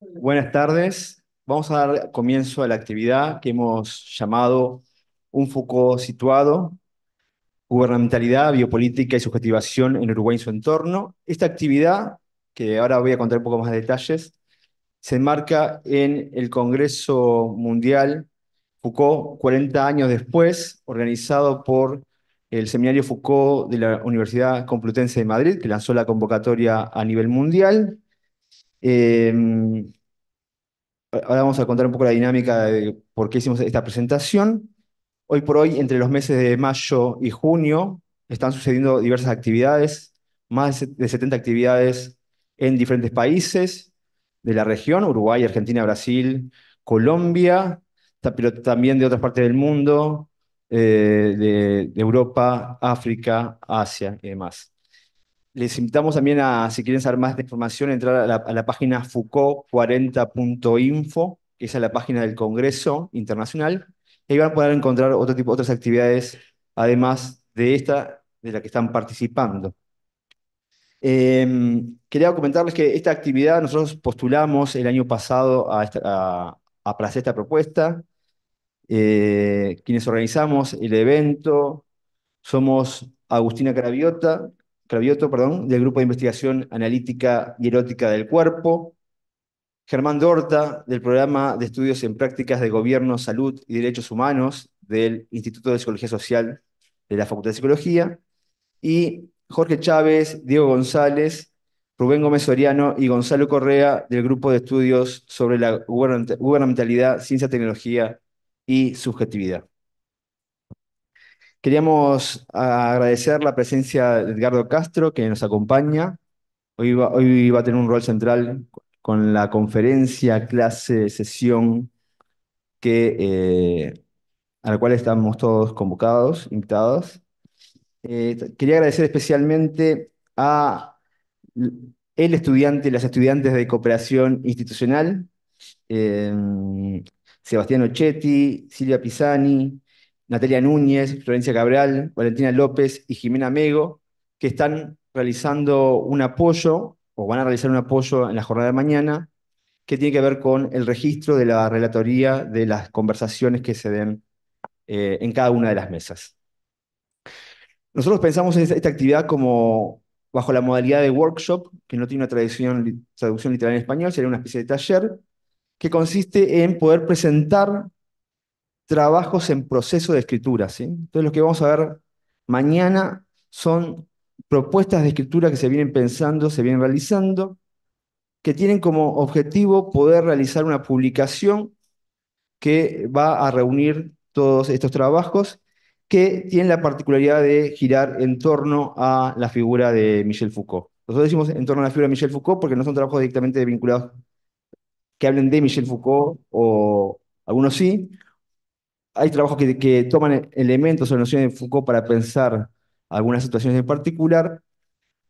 Buenas tardes. Vamos a dar comienzo a la actividad que hemos llamado Un Foucault situado, gubernamentalidad, biopolítica y subjetivación en Uruguay y su entorno. Esta actividad, que ahora voy a contar un poco más de detalles, se enmarca en el Congreso Mundial Foucault 40 años después, organizado por el Seminario Foucault de la Universidad Complutense de Madrid, que lanzó la convocatoria a nivel mundial. Eh, ahora vamos a contar un poco la dinámica de por qué hicimos esta presentación. Hoy por hoy, entre los meses de mayo y junio, están sucediendo diversas actividades, más de 70 actividades en diferentes países de la región, Uruguay, Argentina, Brasil, Colombia, pero también de otras partes del mundo, eh, de, Europa, África, Asia y demás. Les invitamos también a, si quieren saber más de información, entrar a la, página Foucault40.info, que es la página del Congreso Internacional. Y van a poder encontrar otro tipo, otras actividades, además de esta, de la que están participando. Em, quería comentarles que esta actividad nosotros postulamos el año pasado a, placer esta propuesta. Eh, quienes organizamos el evento somos Agustina Craviota, del Grupo de Investigación Analítica y Erótica del Cuerpo, Germán Dorta, del Programa de Estudios en Prácticas de Gobierno, Salud y Derechos Humanos del Instituto de Psicología Social de la Facultad de Psicología, y Jorge Chávez, Diego González, Rubén Gómez Soriano y Gonzalo Correa, del Grupo de Estudios sobre la Gubernamentalidad, Ciencia, Tecnología y subjetividad. Queríamos agradecer la presencia de Edgardo Castro, que nos acompaña. Hoy va, hoy va a tener un rol central con la conferencia, clase, sesión que, eh, a la cual estamos todos convocados, invitados. Eh, quería agradecer especialmente a el estudiante, y las estudiantes de cooperación institucional, eh, Sebastián Ochetti, Silvia Pisani, Natalia Núñez, Florencia Cabral, Valentina López y Jimena Mego, que están realizando un apoyo, o van a realizar un apoyo en la jornada de mañana, que tiene que ver con el registro de la relatoría de las conversaciones que se den eh, en cada una de las mesas. Nosotros pensamos en esta actividad como bajo la modalidad de workshop, que no tiene una traducción, traducción literal en español, sería una especie de taller, que consiste en poder presentar trabajos en proceso de escritura. ¿sí? Entonces lo que vamos a ver mañana son propuestas de escritura que se vienen pensando, se vienen realizando, que tienen como objetivo poder realizar una publicación que va a reunir todos estos trabajos que tienen la particularidad de girar en torno a la figura de Michel Foucault. Nosotros decimos en torno a la figura de Michel Foucault porque no son trabajos directamente vinculados que hablen de Michel Foucault, o algunos sí. Hay trabajos que, toman elementos o nociones de Foucault para pensar algunas situaciones en particular.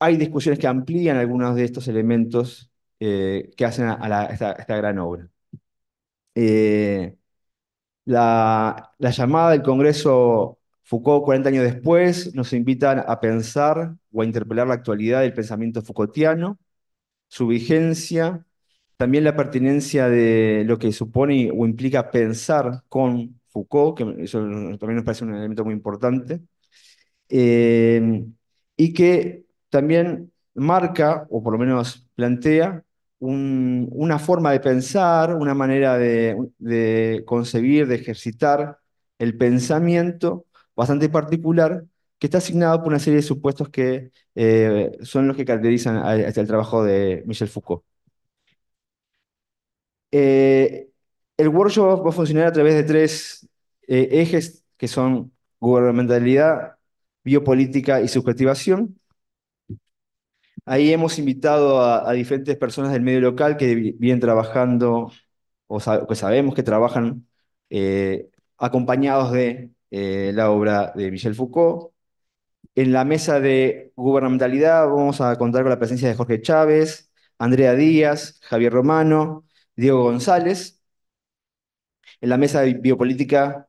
Hay discusiones que amplían algunos de estos elementos eh, que hacen a, esta, gran obra. Eh, la, llamada del Congreso Foucault 40 años después nos invita a pensar o a interpelar la actualidad del pensamiento Foucaultiano, su vigencia también la pertinencia de lo que supone o implica pensar con Foucault, que eso también nos parece un elemento muy importante, eh, y que también marca, o por lo menos plantea, una forma de pensar, una manera de, concebir, de ejercitar el pensamiento bastante particular que está asignado por una serie de supuestos que eh, son los que caracterizan el trabajo de Michel Foucault. Eh, el workshop va a funcionar a través de tres eh, ejes que son gubernamentalidad, biopolítica y subjetivación. Ahí hemos invitado a, diferentes personas del medio local que vienen trabajando, o que sabemos que trabajan eh, acompañados de la obra de Michel Foucault. En la mesa de gubernamentalidad vamos a contar con la presencia de Jorge Chávez, Andrea Díaz, Javier Romano, Diego González. En la mesa de biopolítica,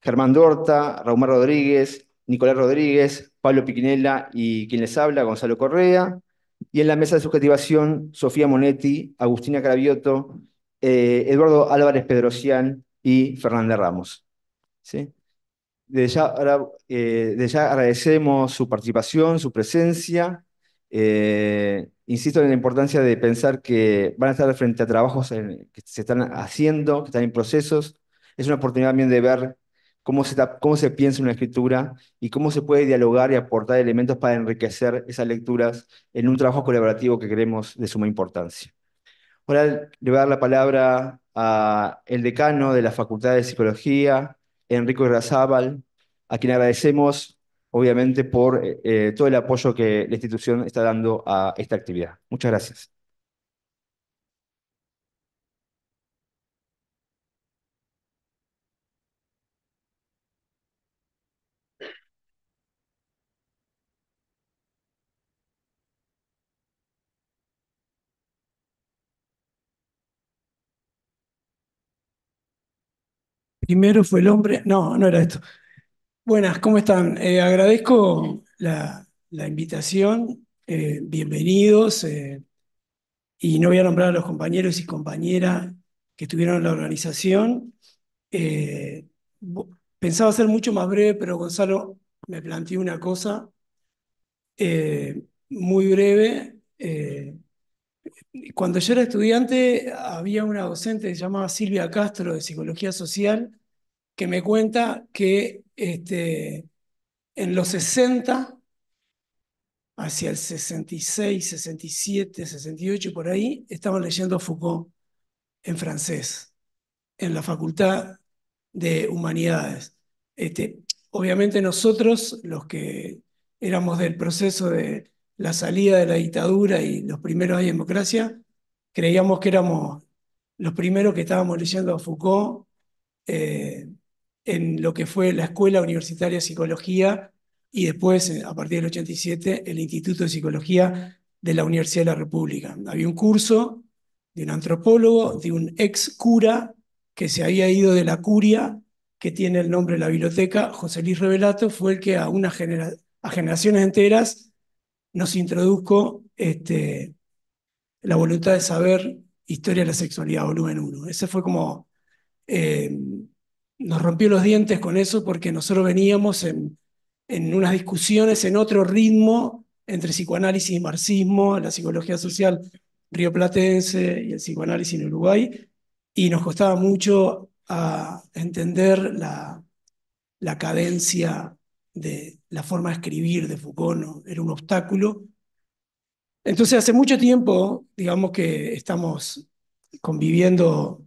Germán Dorta, Raúl Rodríguez, Nicolás Rodríguez, Pablo Piquinela y quien les habla, Gonzalo Correa. Y en la mesa de subjetivación, Sofía Monetti, Agustina Cravioto, eh, Eduardo Álvarez Pedrocián y Fernanda Ramos. ¿Sí? Eh, de ya, agradecemos su participación, su presencia. Eh, insisto en la importancia de pensar que van a estar frente a trabajos que se están haciendo, que están en procesos. Es una oportunidad también de ver cómo se, cómo se piensa una escritura y cómo se puede dialogar y aportar elementos para enriquecer esas lecturas en un trabajo colaborativo que creemos de suma importancia. Ahora le voy a dar la palabra al decano de la Facultad de Psicología, Enrico Grazábal, a quien agradecemos obviamente por eh, eh, todo el apoyo que la institución está dando a esta actividad. Muchas gracias. Primero fue el hombre, no, no era esto. Buenas, ¿cómo están? Eh, agradezco la, invitación, eh, bienvenidos, eh, y no voy a nombrar a los compañeros y compañeras que estuvieron en la organización. pensaba ser mucho más breve, pero Gonzalo me planteó una cosa muy breve. cuando yo era estudiante había una docente llamada Silvia Castro de Psicología Social que me cuenta que este, en los 60, hacia el 66, 67, 68, por ahí, estaban leyendo Foucault en francés, en la Facultad de Humanidades. Este, obviamente nosotros, los que éramos del proceso de la salida de la dictadura y los primeros años de democracia, creíamos que éramos los primeros que estábamos leyendo a Foucault eh, en lo que fue la Escuela Universitaria de Psicología y después, eh, a partir del 87, el Instituto de Psicología de la Universidad de la República. Había un curso de un antropólogo, de un ex cura que se había ido de la curia, que tiene el nombre de la biblioteca, José Luis Revelato, fue el que a, una a generaciones enteras nos introdujo este, la voluntad de saber historia de la sexualidad, volumen 1. Ese fue como... Eh, nos rompió los dientes con eso porque nosotros veníamos en, unas discusiones en otro ritmo entre psicoanálisis y marxismo, la psicología social rioplatense y el psicoanálisis en Uruguay, y nos costaba mucho entender la, la cadencia de la forma de escribir de Foucault, era un obstáculo. Entonces hace mucho tiempo, digamos que estamos conviviendo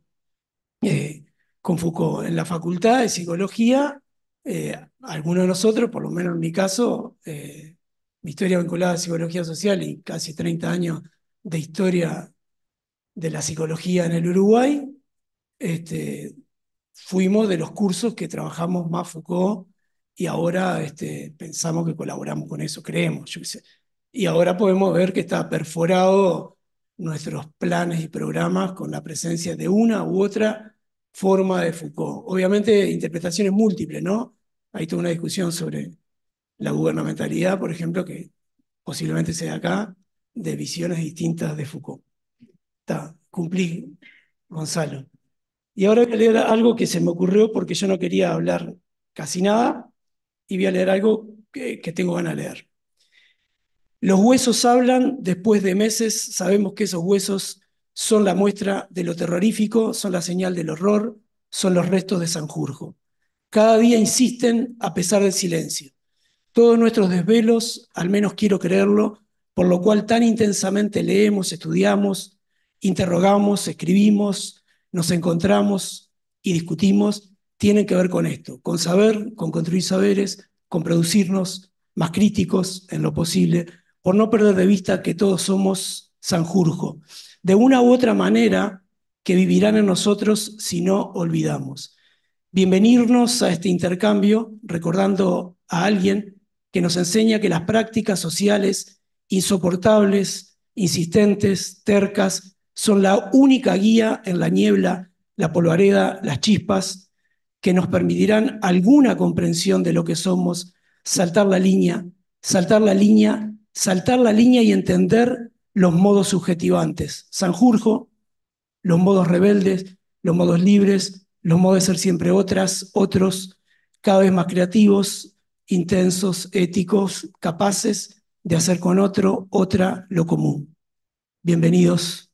eh, con Foucault. En la facultad de psicología, eh, algunos de nosotros, por lo menos en mi caso, eh, mi historia vinculada a psicología social y casi 30 años de historia de la psicología en el Uruguay, este, fuimos de los cursos que trabajamos más Foucault y ahora este, pensamos que colaboramos con eso, creemos, Y ahora podemos ver que está perforado nuestros planes y programas con la presencia de una u otra forma de Foucault. Obviamente, interpretaciones múltiples, ¿no? Hay toda una discusión sobre la gubernamentalidad, por ejemplo, que posiblemente sea acá, de visiones distintas de Foucault. Está, cumplí, Gonzalo. Y ahora voy a leer algo que se me ocurrió porque yo no quería hablar casi nada y voy a leer algo que tengo ganas de leer. Los huesos hablan, después de meses sabemos que esos huesos son la muestra de lo terrorífico, son la señal del horror, son los restos de Sanjurjo. Cada día insisten a pesar del silencio. Todos nuestros desvelos, al menos quiero creerlo, por lo cual tan intensamente leemos, estudiamos, interrogamos, escribimos, nos encontramos y discutimos, tienen que ver con esto, con saber, con construir saberes, con producirnos más críticos en lo posible, por no perder de vista que todos somos Sanjurjo de una u otra manera que vivirán en nosotros si no olvidamos. Bienvenirnos a este intercambio recordando a alguien que nos enseña que las prácticas sociales insoportables, insistentes, tercas, son la única guía en la niebla, la polvareda, las chispas, que nos permitirán alguna comprensión de lo que somos, saltar la línea, saltar la línea, saltar la línea y entender los modos subjetivantes, Sanjurjo, los modos rebeldes, los modos libres, los modos de ser siempre otras, otros, cada vez más creativos, intensos, éticos, capaces de hacer con otro, otra, lo común. Bienvenidos.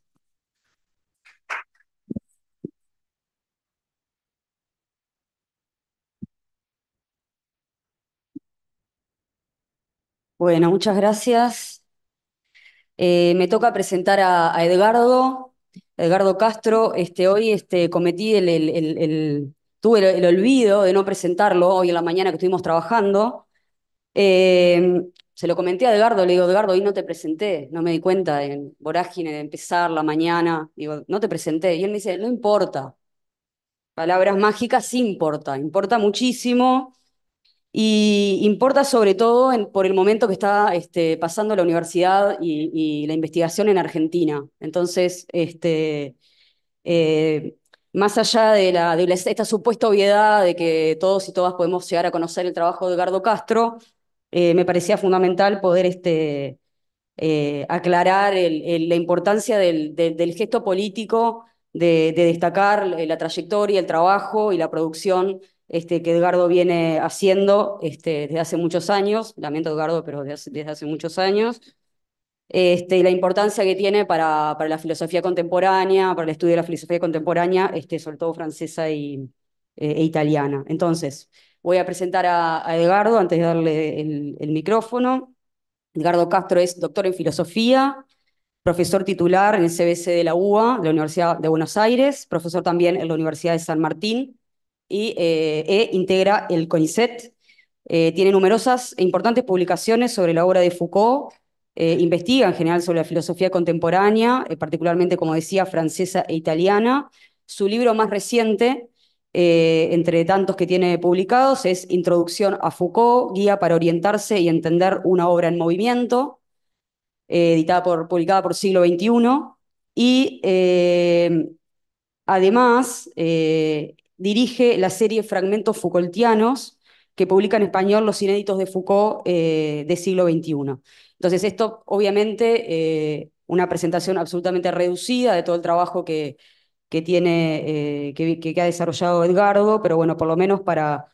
Bueno, muchas gracias. Eh, me toca presentar a, Edgardo, Edgardo Castro. Este, hoy este, cometí el, el, tuve el, olvido de no presentarlo hoy en la mañana que estuvimos trabajando. Eh, se lo comenté a Edgardo, le digo, Edgardo, hoy no te presenté, no me di cuenta en vorágine de empezar la mañana, digo, no te presenté. Y él me dice, no importa. Palabras mágicas sí importa, importa muchísimo. Y importa sobre todo por el momento que está este, pasando la universidad y, la investigación en Argentina. Entonces, este, eh, más allá de, la, esta supuesta obviedad de que todos y todas podemos llegar a conocer el trabajo de Edgardo Castro, eh, me parecía fundamental poder este, eh, aclarar la importancia del, gesto político, de, de destacar la trayectoria, el trabajo y la producción este, que Edgardo viene haciendo este, desde hace muchos años, lamento Edgardo, pero desde hace, muchos años, este, y la importancia que tiene para, para, la filosofía contemporánea, para el estudio de la filosofía contemporánea, este, sobre todo francesa y, eh, e italiana. Entonces, voy a presentar a, a Edgardo antes de darle el, micrófono. Edgardo Castro es doctor en filosofía, profesor titular en el CBC de la UBA, de la Universidad de Buenos Aires, profesor también en la Universidad de San Martín, y, eh, e integra el CONICET. Eh, tiene numerosas e importantes publicaciones sobre la obra de Foucault, eh, investiga en general sobre la filosofía contemporánea, particularmente, como decía, francesa e italiana. Su libro más reciente, entre tantos que tiene publicados, es Introducción a Foucault, Guía para orientarse y entender una obra en movimiento, editada por, publicada por siglo XXI. Y además, dirige la serie Fragmentos Foucaultianos, que publica en español los inéditos de Foucault del eh, de siglo XXI. Entonces, esto obviamente eh, una presentación absolutamente reducida de todo el trabajo que, que tiene, eh, que, ha desarrollado Edgardo, pero bueno, por lo menos para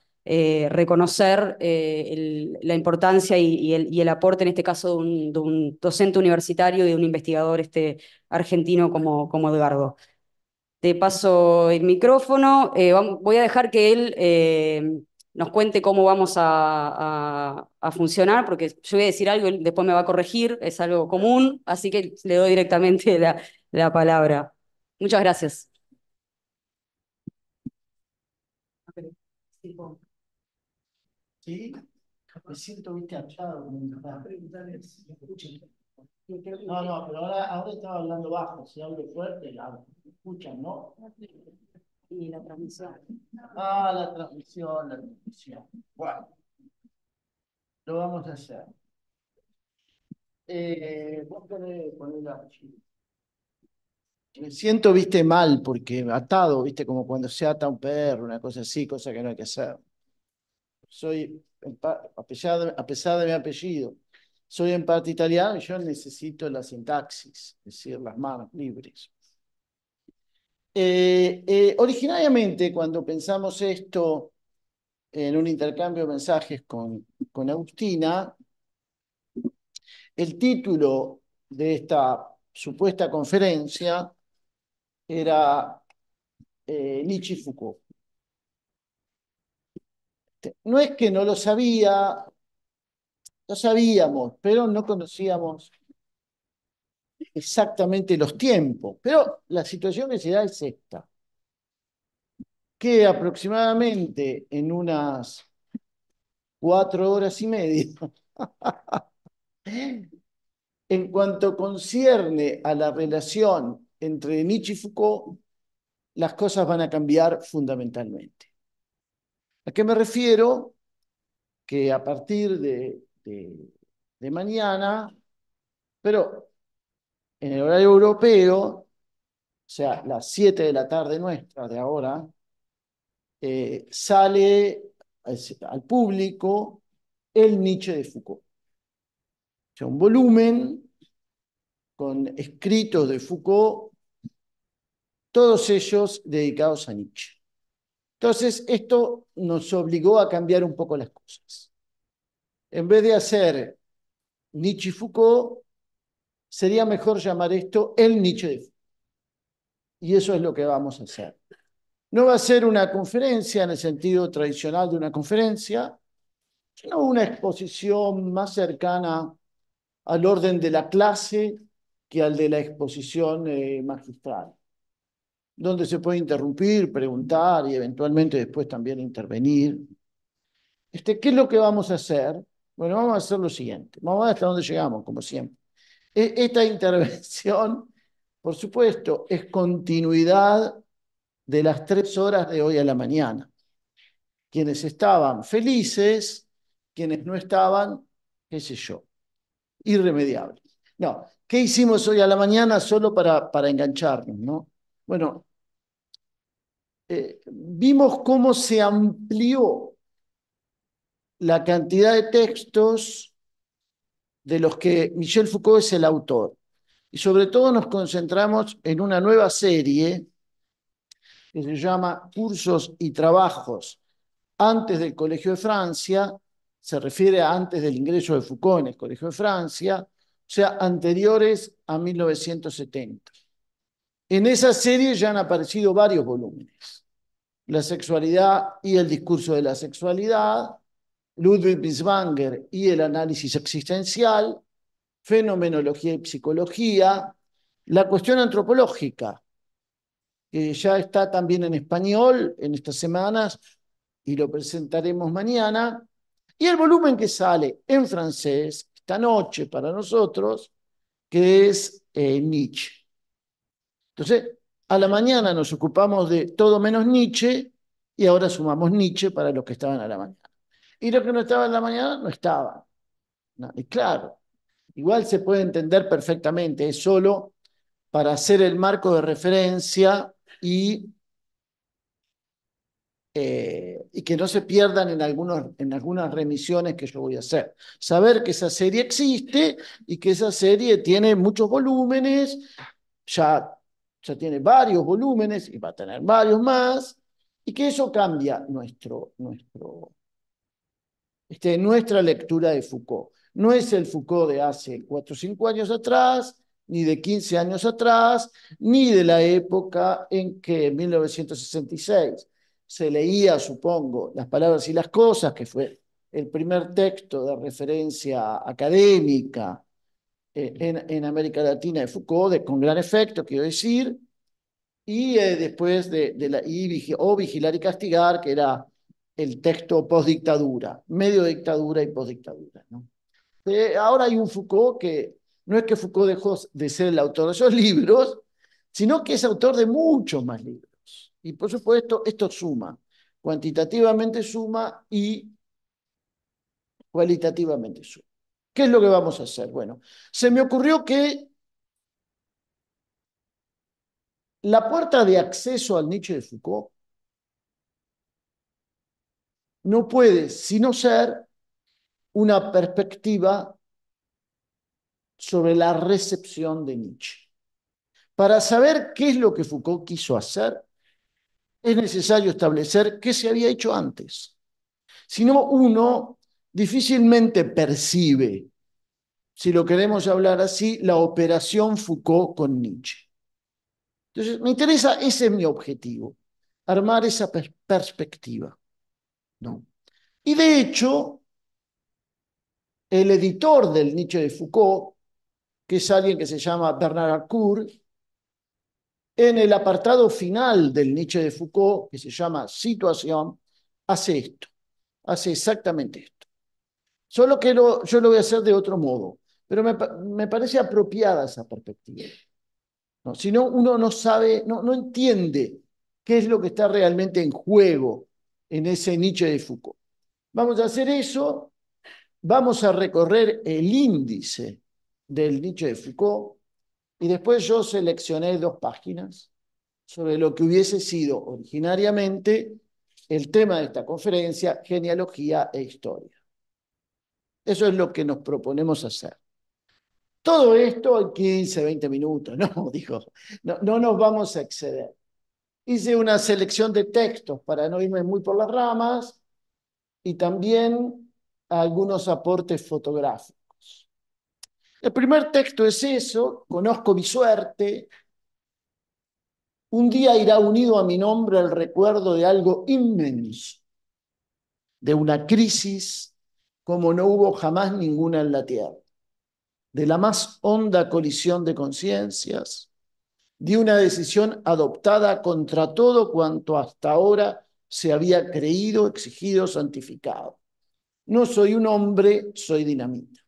reconocer la importancia y, el, aporte, en este caso, de un, docente universitario y de un investigador este, argentino como, como Edgardo te paso el micrófono. Eh, voy a dejar que él eh, nos cuente cómo vamos a, funcionar, porque yo voy a decir algo, y después me va a corregir, es algo común, así que le doy directamente la, palabra. Muchas gracias. Sí, siento no, no, pero ahora, ahora estaba hablando bajo, si hablo fuerte, la escuchan, ¿no? Y la transmisión. Ah, la transmisión, la transmisión. Bueno, lo vamos a hacer. Eh, vos querés poner la? Me siento, viste, mal, porque atado, viste, como cuando se ata un perro, una cosa así, cosa que no hay que hacer. Soy, a a pesar de mi apellido, soy en parte italiano y yo necesito la sintaxis, es decir, las manos libres. Eh, eh, originariamente, cuando pensamos esto en un intercambio de mensajes con, con Agustina, el título de esta supuesta conferencia era eh, Nietzsche Foucault. No es que no lo sabía, lo sabíamos, pero no conocíamos exactamente los tiempos. Pero la situación que se da es esta, que aproximadamente en unas cuatro horas y media, en cuanto concierne a la relación entre Nietzsche y Foucault, las cosas van a cambiar fundamentalmente. ¿A qué me refiero? Que a partir de este, de, mañana, pero en el horario europeo, o sea, las 7 de la tarde nuestra de ahora, eh, sale al público el Nietzsche de Foucault. O sea, un volumen con escritos de Foucault, todos ellos dedicados a Nietzsche. Entonces, esto nos obligó a cambiar un poco las cosas. En vez de hacer Nietzsche Foucault, sería mejor llamar esto el Nietzsche de Foucault. Y eso es lo que vamos a hacer. No va a ser una conferencia en el sentido tradicional de una conferencia, sino una exposición más cercana al orden de la clase que al de la exposición eh, magistral, donde se puede interrumpir, preguntar y eventualmente después también intervenir. Este, ¿Qué es lo que vamos a hacer? Bueno, vamos a hacer lo siguiente. Vamos a ver hasta dónde llegamos, como siempre. E, esta intervención, por supuesto, es continuidad de las tres horas de hoy a la mañana. Quienes estaban felices, quienes no estaban, qué sé yo, irremediables. No, ¿qué hicimos hoy a la mañana solo para, para engancharnos? ¿no? Bueno, eh, vimos cómo se amplió la cantidad de textos de los que Michel Foucault es el autor. Y sobre todo nos concentramos en una nueva serie que se llama Cursos y Trabajos antes del Colegio de Francia, se refiere a antes del ingreso de Foucault en el Colegio de Francia, o sea, anteriores a 1970. En esa serie ya han aparecido varios volúmenes, La sexualidad y el discurso de la sexualidad, Ludwig Wiesbanger y el análisis existencial, fenomenología y psicología, la cuestión antropológica, que ya está también en español en estas semanas y lo presentaremos mañana, y el volumen que sale en francés esta noche para nosotros, que es eh, Nietzsche. Entonces, a la mañana nos ocupamos de todo menos Nietzsche y ahora sumamos Nietzsche para los que estaban a la mañana. Y lo que no estaba en la mañana, no estaba. y claro, igual se puede entender perfectamente, es solo para hacer el marco de referencia y, eh, y que no se pierdan en, algunos, en algunas remisiones que yo voy a hacer. Saber que esa serie existe y que esa serie tiene muchos volúmenes, ya, ya tiene varios volúmenes y va a tener varios más, y que eso cambia nuestro, nuestro este, nuestra lectura de Foucault. No es el Foucault de hace 4 o 5 años atrás, ni de 15 años atrás, ni de la época en que en 1966 se leía, supongo, las palabras y las cosas, que fue el primer texto de referencia académica eh, en, América Latina de Foucault, con gran efecto, quiero decir, y eh, después de, la o vigilar y castigar, que era el texto postdictadura, medio dictadura y postdictadura. ¿no? Eh, ahora hay un Foucault que no es que Foucault dejó de ser el autor de esos libros, sino que es autor de muchos más libros. Y por supuesto, esto suma, cuantitativamente suma y cualitativamente suma. ¿Qué es lo que vamos a hacer? Bueno, se me ocurrió que la puerta de acceso al nicho de Foucault no puede sino ser una perspectiva sobre la recepción de Nietzsche. Para saber qué es lo que Foucault quiso hacer, es necesario establecer qué se había hecho antes. Si no, uno difícilmente percibe, si lo queremos hablar así, la operación Foucault con Nietzsche. Entonces, me interesa, ese es mi objetivo, armar esa perspectiva. ¿no? Y de hecho, el editor del Nietzsche de Foucault, que es alguien que se llama Bernard Arcourt, en el apartado final del Nietzsche de Foucault, que se llama Situación, hace esto, hace exactamente esto. Solo que yo lo voy a hacer de otro modo, pero me, parece apropiada esa perspectiva. ¿No? Si no, uno no sabe, no, no entiende qué es lo que está realmente en juego en ese nicho de Foucault. Vamos a hacer eso, vamos a recorrer el índice del nicho de Foucault y después yo seleccioné dos páginas sobre lo que hubiese sido originariamente el tema de esta conferencia, genealogía e historia. Eso es lo que nos proponemos hacer. Todo esto en 15, 20 minutos, no, dijo, no, no nos vamos a exceder hice una selección de textos para no irme muy por las ramas y también algunos aportes fotográficos. El primer texto es eso, conozco mi suerte. Un día irá unido a mi nombre el recuerdo de algo inmenso, de una crisis como no hubo jamás ninguna en la Tierra, de la más honda colisión de conciencias, de una decisión adoptada contra todo cuanto hasta ahora se había creído, exigido, santificado. No soy un hombre, soy dinamita.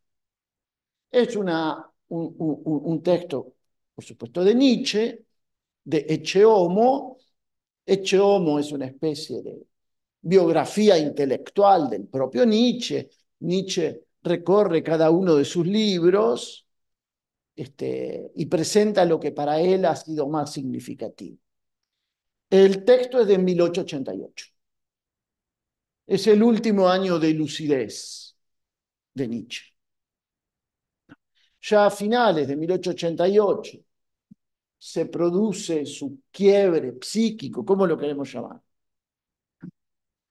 Es una, un, texto, por supuesto, de Nietzsche, de Echeomo Echeomo es una especie de biografía intelectual del propio Nietzsche. Nietzsche recorre cada uno de sus libros este, y presenta lo que para él ha sido más significativo. El texto es de 1888. Es el último año de lucidez de Nietzsche. Ya a finales de 1888 se produce su quiebre psíquico, ¿cómo lo queremos llamar?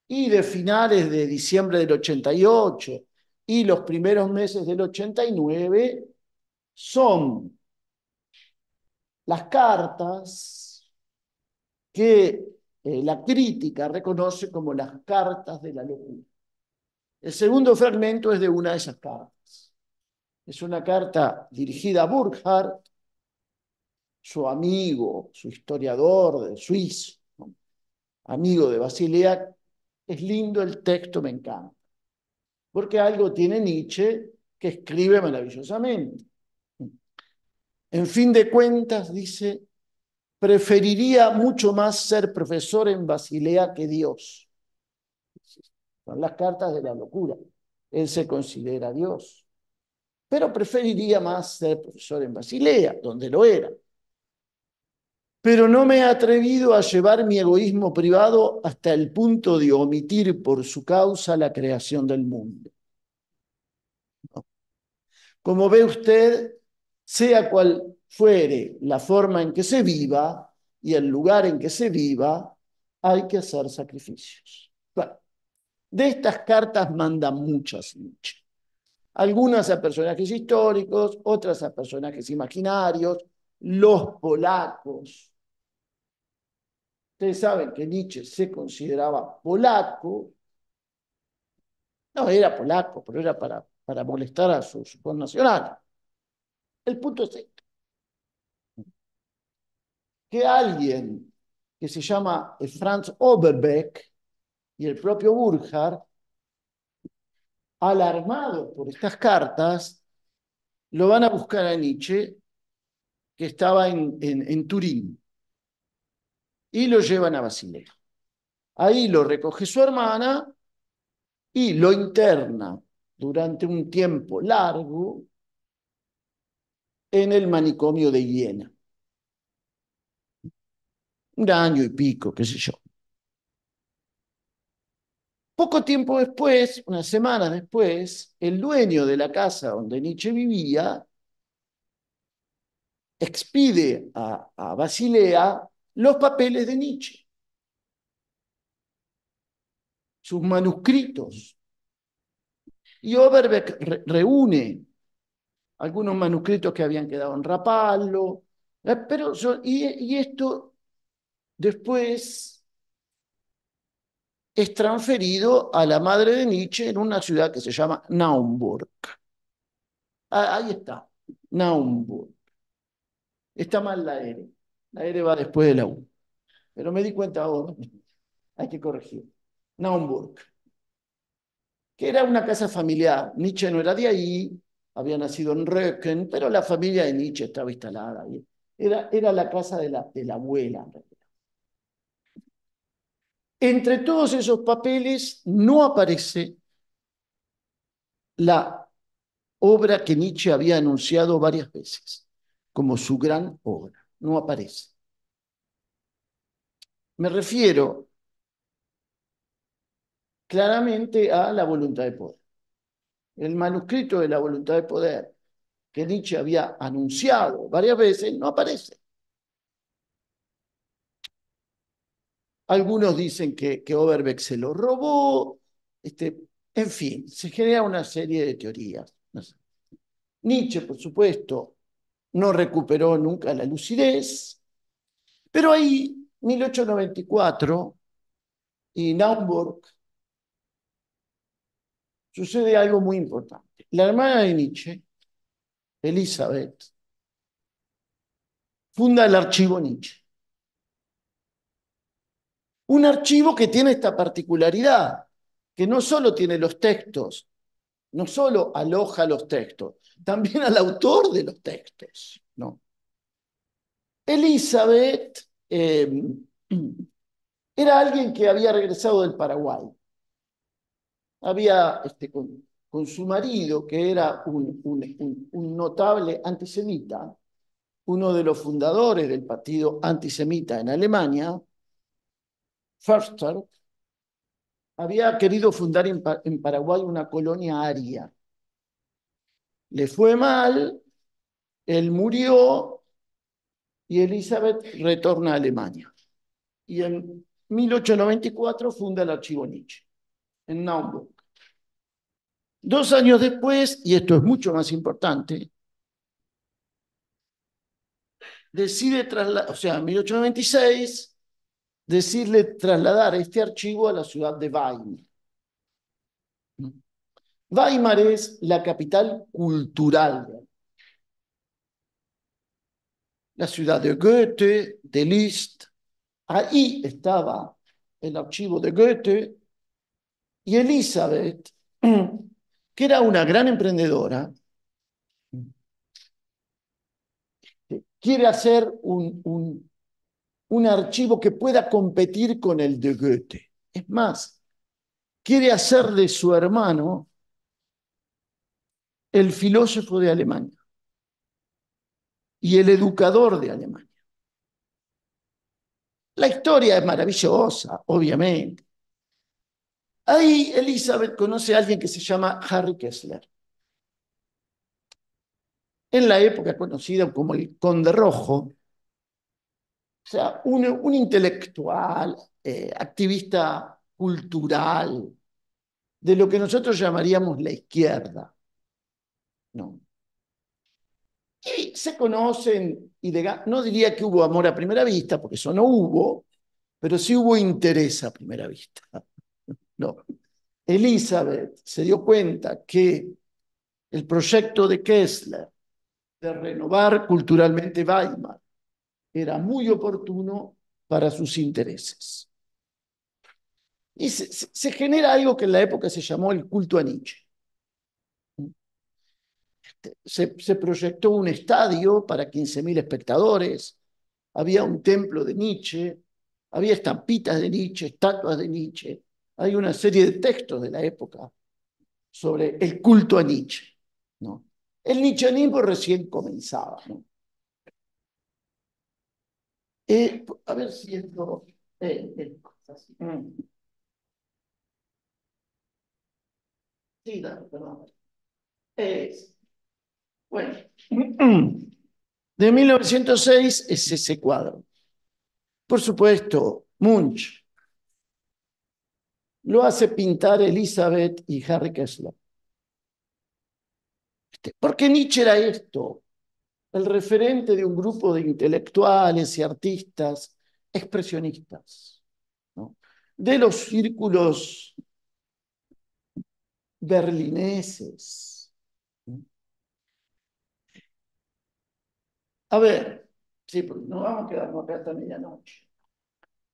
Y de finales de diciembre del 88 y los primeros meses del 89 son las cartas que eh, la crítica reconoce como las cartas de la locura. El segundo fragmento es de una de esas cartas. Es una carta dirigida a Burkhardt, su amigo, su historiador de Suiza, amigo de Basilea. Es lindo el texto, me encanta. Porque algo tiene Nietzsche que escribe maravillosamente. En fin de cuentas, dice, preferiría mucho más ser profesor en Basilea que Dios. Son las cartas de la locura. Él se considera Dios. Pero preferiría más ser profesor en Basilea, donde lo era. Pero no me he atrevido a llevar mi egoísmo privado hasta el punto de omitir por su causa la creación del mundo. Como ve usted, sea cual fuere la forma en que se viva y el lugar en que se viva, hay que hacer sacrificios. de estas cartas manda muchas Nietzsche. Algunas a personajes históricos, otras a personajes imaginarios, los polacos. Ustedes saben que Nietzsche se consideraba polaco. No, era polaco, pero era para, para molestar a sus connacionales el punto es este. Que alguien que se llama Franz Oberbeck y el propio Burkhardt, alarmado por estas cartas, lo van a buscar a Nietzsche, que estaba en, en Turín, y lo llevan a Basilea. Ahí lo recoge su hermana y lo interna durante un tiempo largo en el manicomio de Hiena. Un año y pico, qué sé yo. Poco tiempo después, una semana después, el dueño de la casa donde Nietzsche vivía expide a, Basilea los papeles de Nietzsche, sus manuscritos. Y Oberbeck reúne algunos manuscritos que habían quedado en Rapallo, eh, pero y, y esto después es transferido a la madre de Nietzsche en una ciudad que se llama Naumburg. Ah, ahí está, Naumburg. Está mal la R. La R va después de la U. Pero me di cuenta ahora, hay que corregir. Naumburg, que era una casa familiar. Nietzsche no era de ahí, había nacido en Röcken, pero la familia de Nietzsche estaba instalada ahí. Era, era la casa de la, de la abuela. Entre todos esos papeles no aparece la obra que Nietzsche había anunciado varias veces como su gran obra. No aparece. Me refiero claramente a la voluntad de poder el manuscrito de la voluntad de poder que Nietzsche había anunciado varias veces, no aparece. Algunos dicen que, que Overbeck se lo robó, este, en fin, se genera una serie de teorías. Nietzsche, por supuesto, no recuperó nunca la lucidez, pero ahí, 1894, y Naumburg sucede algo muy importante. La hermana de Nietzsche, Elizabeth, funda el archivo Nietzsche. Un archivo que tiene esta particularidad, que no solo tiene los textos, no solo aloja los textos, también al autor de los textos. ¿no? Elizabeth em, era alguien que había regresado del Paraguay había este, con, su marido, que era un, notable antisemita, uno de los fundadores del partido antisemita en Alemania, Förster, había querido fundar en, en Paraguay una colonia aria. Le fue mal, él murió y Elizabeth retorna a Alemania. Y en 1894 funda el Archivo Nietzsche en Naumburg. Dos años después, y esto es mucho más importante, decide trasladar, o sea, en 1896, decirle trasladar este archivo a la ciudad de Weimar. Weimar es la capital cultural. La ciudad de Goethe, de Liszt, ahí estaba el archivo de Goethe, y Elizabeth, que era una gran emprendedora, quiere hacer un, un, un archivo que pueda competir con el de Goethe. Es más, quiere hacer de su hermano el filósofo de Alemania y el educador de Alemania. La historia es maravillosa, obviamente. Ahí Elizabeth conoce a alguien que se llama Harry Kessler. En la época conocida como el Conde Rojo, o sea, un, intelectual, eh, activista cultural, de lo que nosotros llamaríamos la izquierda. No. Y se conocen, y no diría que hubo amor a primera vista, porque eso no hubo, pero sí hubo interés a primera vista. No. Elizabeth se dio cuenta que el proyecto de Kessler de renovar culturalmente Weimar era muy oportuno para sus intereses. Y se, genera algo que en la época se llamó el culto a Nietzsche. Se, se proyectó un estadio para 15.000 espectadores, había un templo de Nietzsche, había estampitas de Nietzsche, estatuas de Nietzsche, hay una serie de textos de la época sobre el culto a Nietzsche. ¿no? El nietzscheanismo recién comenzaba. Eh, a ver si esto... Eh, eh, mm. sí, perdón. bueno, de 1906 es ese cuadro. Por supuesto, Munch, lo hace pintar Elizabeth y Harry Kessler. Este, porque Nietzsche era esto, el referente de un grupo de intelectuales y artistas expresionistas, de los círculos berlineses. A ver, sí, no vamos a quedarnos hasta medianoche.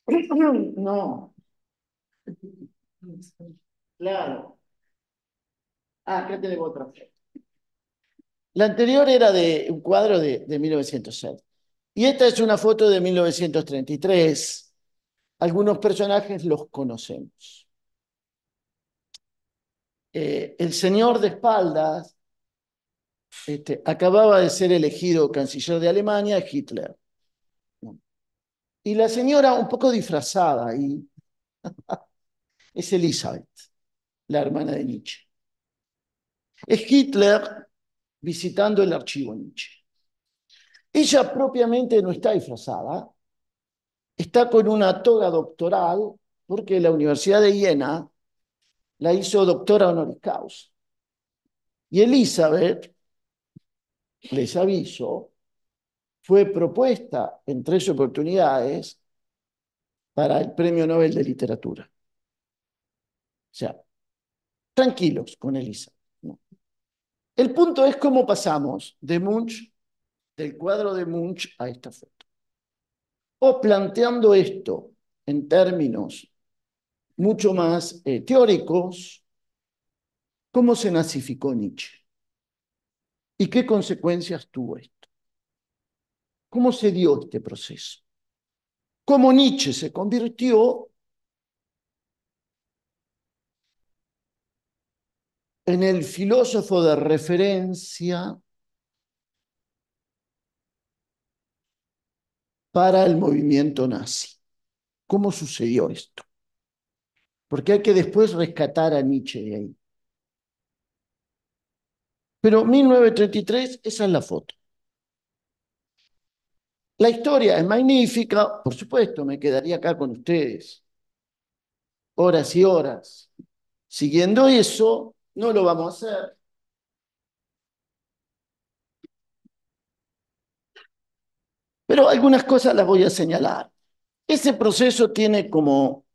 No. Claro. Ah, acá tengo otra La anterior era de un cuadro de, de 1906. Y esta es una foto de 1933. Algunos personajes los conocemos. Eh, el señor de espaldas este, acababa de ser elegido canciller de Alemania, Hitler. Y la señora un poco disfrazada ahí, es Elizabeth, la hermana de Nietzsche. Es Hitler visitando el archivo Nietzsche. Ella propiamente no está disfrazada, está con una toga doctoral porque la Universidad de Jena la hizo doctora honoris causa. Y Elizabeth, les aviso, fue propuesta en tres oportunidades para el Premio Nobel de Literatura. O sea, tranquilos con Elisa. El punto es cómo pasamos de Munch, del cuadro de Munch a esta foto. O planteando esto en términos mucho más eh, teóricos, ¿cómo se nazificó Nietzsche? ¿Y qué consecuencias tuvo esto? ¿Cómo se dio este proceso? ¿Cómo Nietzsche se convirtió en el filósofo de referencia para el movimiento nazi. ¿Cómo sucedió esto? Porque hay que después rescatar a Nietzsche de ahí. Pero 1933, esa es la foto. La historia es magnífica, por supuesto, me quedaría acá con ustedes horas y horas siguiendo eso, no lo vamos a hacer. Pero algunas cosas las voy a señalar. Ese proceso tiene como,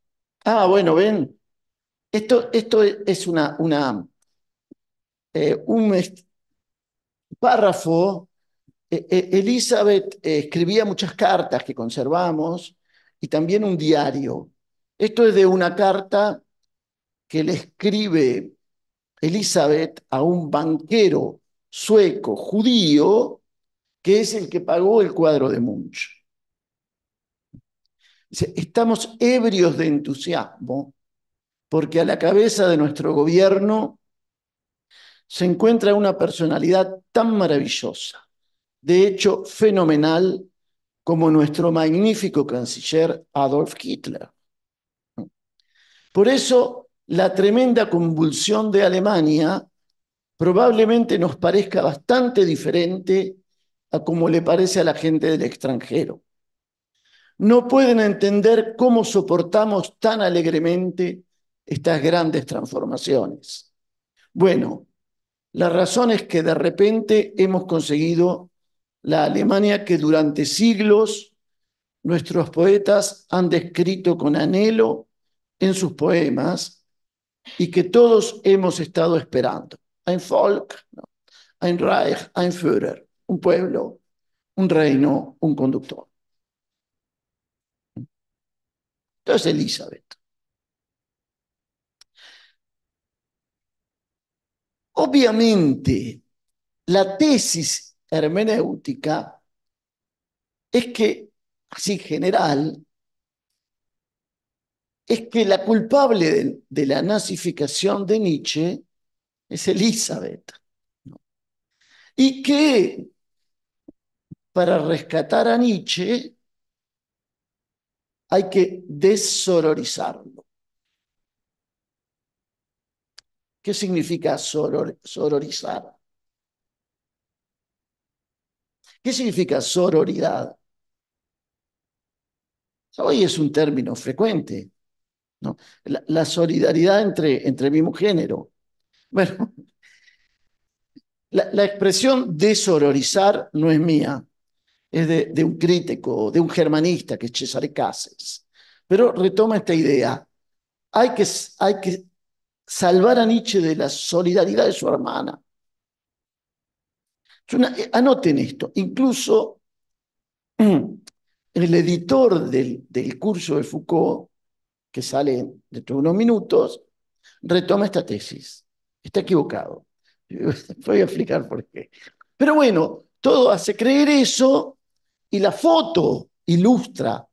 ah, bueno, ven, esto, esto es una, una eh, un párrafo. E-, e-, Elizabeth eh, escribía muchas cartas que conservamos y también un diario. Esto es de una carta que le escribe Elizabeth a un banquero sueco judío que es el que pagó el cuadro de Munch. estamos ebrios de entusiasmo porque a la cabeza de nuestro gobierno se encuentra una personalidad tan maravillosa, de hecho fenomenal, como nuestro magnífico canciller Adolf Hitler. Por eso la tremenda convulsión de Alemania probablemente nos parezca bastante diferente a como le parece a la gente del extranjero. No pueden entender cómo soportamos tan alegremente estas grandes transformaciones. Bueno, la razón es que de repente hemos conseguido la Alemania que durante siglos nuestros poetas han descrito con anhelo en sus poemas y que todos hemos estado esperando. Ein Volk, ein Reich, ein Führer, un pueblo, un reino, un conductor. Entonces Elizabeth. Obviamente, la tesis hermenéutica es que, así general, es que la culpable de, la nazificación de Nietzsche es Elizabeth. Y que para rescatar a Nietzsche hay que desororizarlo. ¿Qué significa sororizar? ¿Qué significa sororidad? Hoy es un término frecuente. La, solidaridad entre, entre el mismo género. Bueno, la, expresión desororizar no es mía, es de, un crítico, de un germanista que es César Cases, pero retoma esta idea. Hay que, hay que salvar a Nietzsche de la solidaridad de su hermana. Eh, anoten esto, incluso el editor del, del curso de Foucault que sale dentro de unos minutos, retoma esta tesis. Está equivocado. Voy a explicar por qué. Pero bueno, todo hace creer eso y la foto ilustra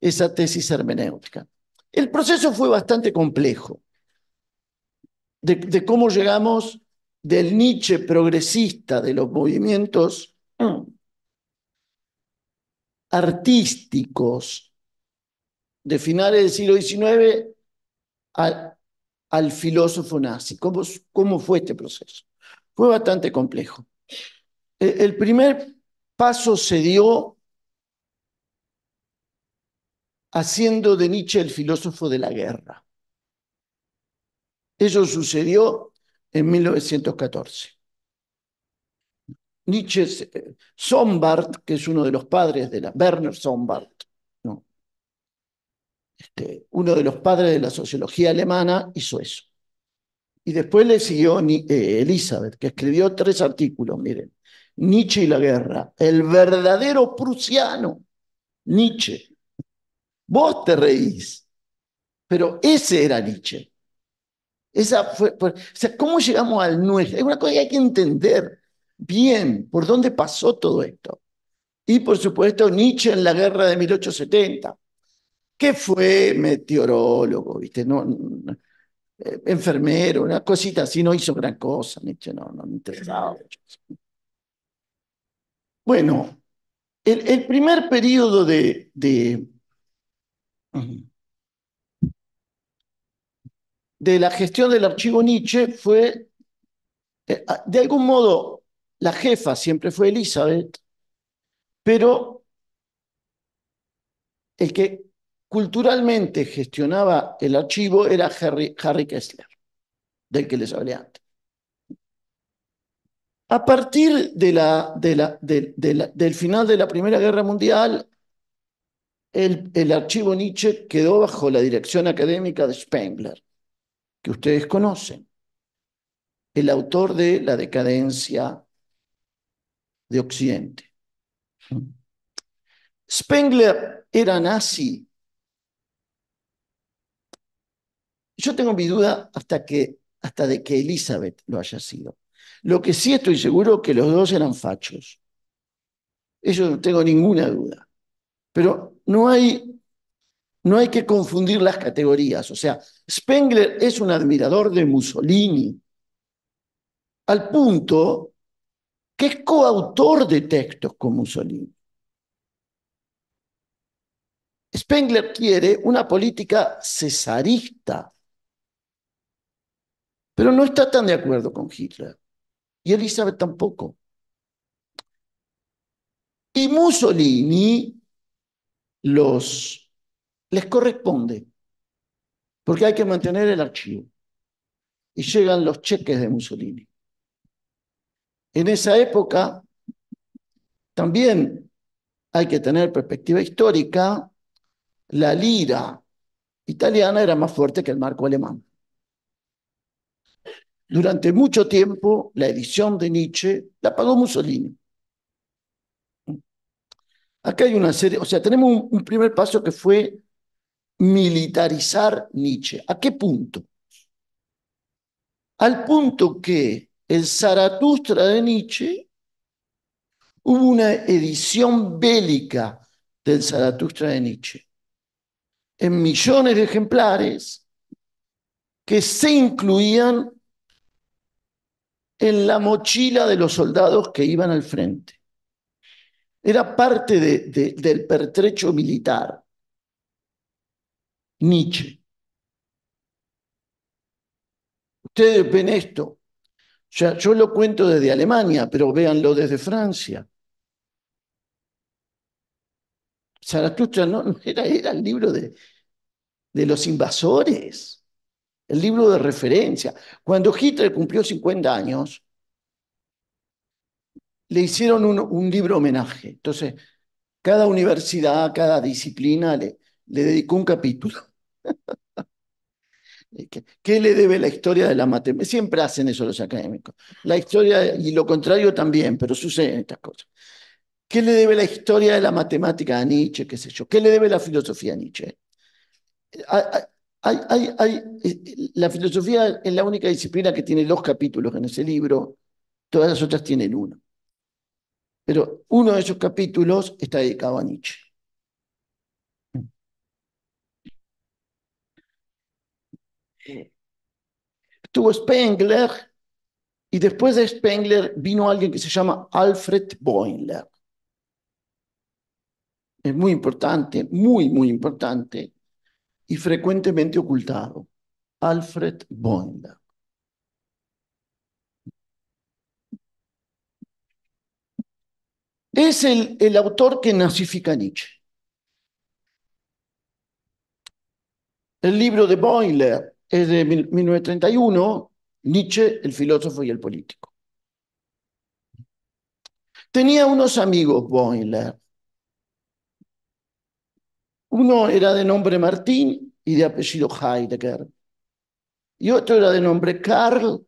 esa tesis hermenéutica. El proceso fue bastante complejo de, cómo llegamos del niche progresista de los movimientos mm, artísticos de finales del siglo XIX al, filósofo nazi. ¿Cómo, fue este proceso? Fue bastante complejo. El, el primer paso se dio haciendo de Nietzsche el filósofo de la guerra. Eso sucedió en 1914. Nietzsche, eh, Sombart, que es uno de los padres de la, Werner Sombart, este, uno de los padres de la sociología alemana hizo eso. Y después le siguió eh, Elizabeth, que escribió tres artículos, miren. Nietzsche y la guerra, el verdadero prusiano, Nietzsche. Vos te reís, pero ese era Nietzsche. Esa fue, ¿cómo llegamos al nuestro? Es una cosa que hay que entender bien por dónde pasó todo esto. Y por supuesto Nietzsche en la guerra de 1870, que fue meteorólogo, ¿viste? No, eh, enfermero, una cosita así, no hizo gran cosa, Nietzsche no, no me interesaba eh. Bueno, el, primer periodo de, de, la gestión del archivo Nietzsche fue, eh, ah, de algún modo, la jefa siempre fue Elizabeth, pero el que culturalmente gestionaba el archivo era Harry, Kessler, del que les hablé antes. A partir del final de la Primera Guerra Mundial, el, el, archivo Nietzsche quedó bajo la dirección académica de Spengler, que ustedes conocen, el autor de La decadencia de Occidente. Spengler era nazi Yo tengo mi duda hasta, que, hasta de que Elizabeth lo haya sido. Lo que sí estoy seguro es que los dos eran fachos. Eso no tengo ninguna duda. Pero no hay, no hay que confundir las categorías. O sea, Spengler es un admirador de Mussolini, al punto que es coautor de textos con Mussolini. Spengler quiere una política cesarista pero no está tan de acuerdo con Hitler. Y Elizabeth tampoco. Y Mussolini los, les corresponde, porque hay que mantener el archivo. Y llegan los cheques de Mussolini. En esa época también hay que tener perspectiva histórica, la lira italiana era más fuerte que el marco alemán. Durante mucho tiempo, la edición de Nietzsche la pagó Mussolini. Acá hay una serie, o sea, tenemos un, primer paso que fue militarizar Nietzsche. ¿A qué punto? Al punto que el Zaratustra de Nietzsche hubo una edición bélica del Zaratustra de Nietzsche en millones de ejemplares que se incluían en la mochila de los soldados que iban al frente. Era parte del pertrecho militar. Nietzsche. Ustedes ven esto. yo lo cuento desde Alemania, pero véanlo desde Francia. Zaratustra no, era, era el libro de, de los invasores el libro de referencia. Cuando Hitler cumplió 50 años, le hicieron un, libro homenaje. Entonces, cada universidad, cada disciplina le, dedicó un capítulo. Eh, ¿Qué le debe la historia de la matemática? Siempre hacen eso los académicos. La historia, y lo contrario también, pero suceden estas cosas. ¿Qué le debe la historia de la matemática a Nietzsche? ¿Qué sé yo? le debe la filosofía a Nietzsche? Eh, hay, hay, hay, eh, la filosofía es la única disciplina que tiene dos capítulos en ese libro, todas las otras tienen uno. Pero uno de esos capítulos está dedicado a Nietzsche. Eh, estuvo Spengler y después de Spengler vino alguien que se llama Alfred Boimler. Es muy importante, muy, muy importante y frecuentemente ocultado, Alfred Boiler, Es el, el autor que nazifica a Nietzsche. El libro de Boiler es de 1931, Nietzsche, el filósofo y el político. Tenía unos amigos Boiler uno era de nombre Martín y de apellido Heidegger. Y otro era de nombre Carl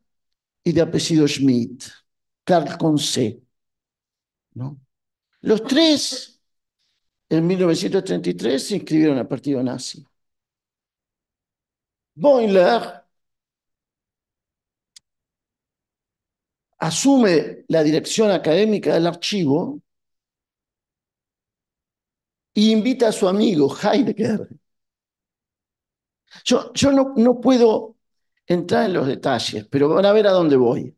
y de apellido Schmidt. Carl con C. ¿No? Los tres, en 1933, se inscribieron al partido nazi. Boiler asume la dirección académica del archivo y invita a su amigo Heidegger. Yo, yo no, no puedo entrar en los detalles, pero van a ver a dónde voy.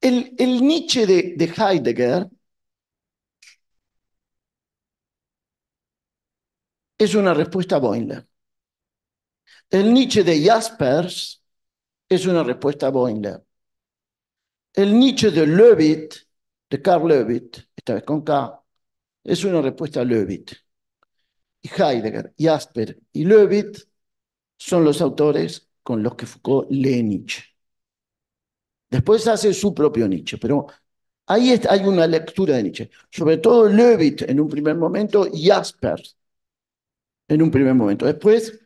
El, el Nietzsche de, de Heidegger es una respuesta a El Nietzsche de Jaspers es una respuesta a El Nietzsche de Levitt de Carl Levitt, esta vez con K, es una respuesta a Levitt. Y Heidegger, y y Levitt son los autores con los que Foucault lee Nietzsche. Después hace su propio Nietzsche, pero ahí hay una lectura de Nietzsche. Sobre todo Levitt en un primer momento y Asper en un primer momento. Después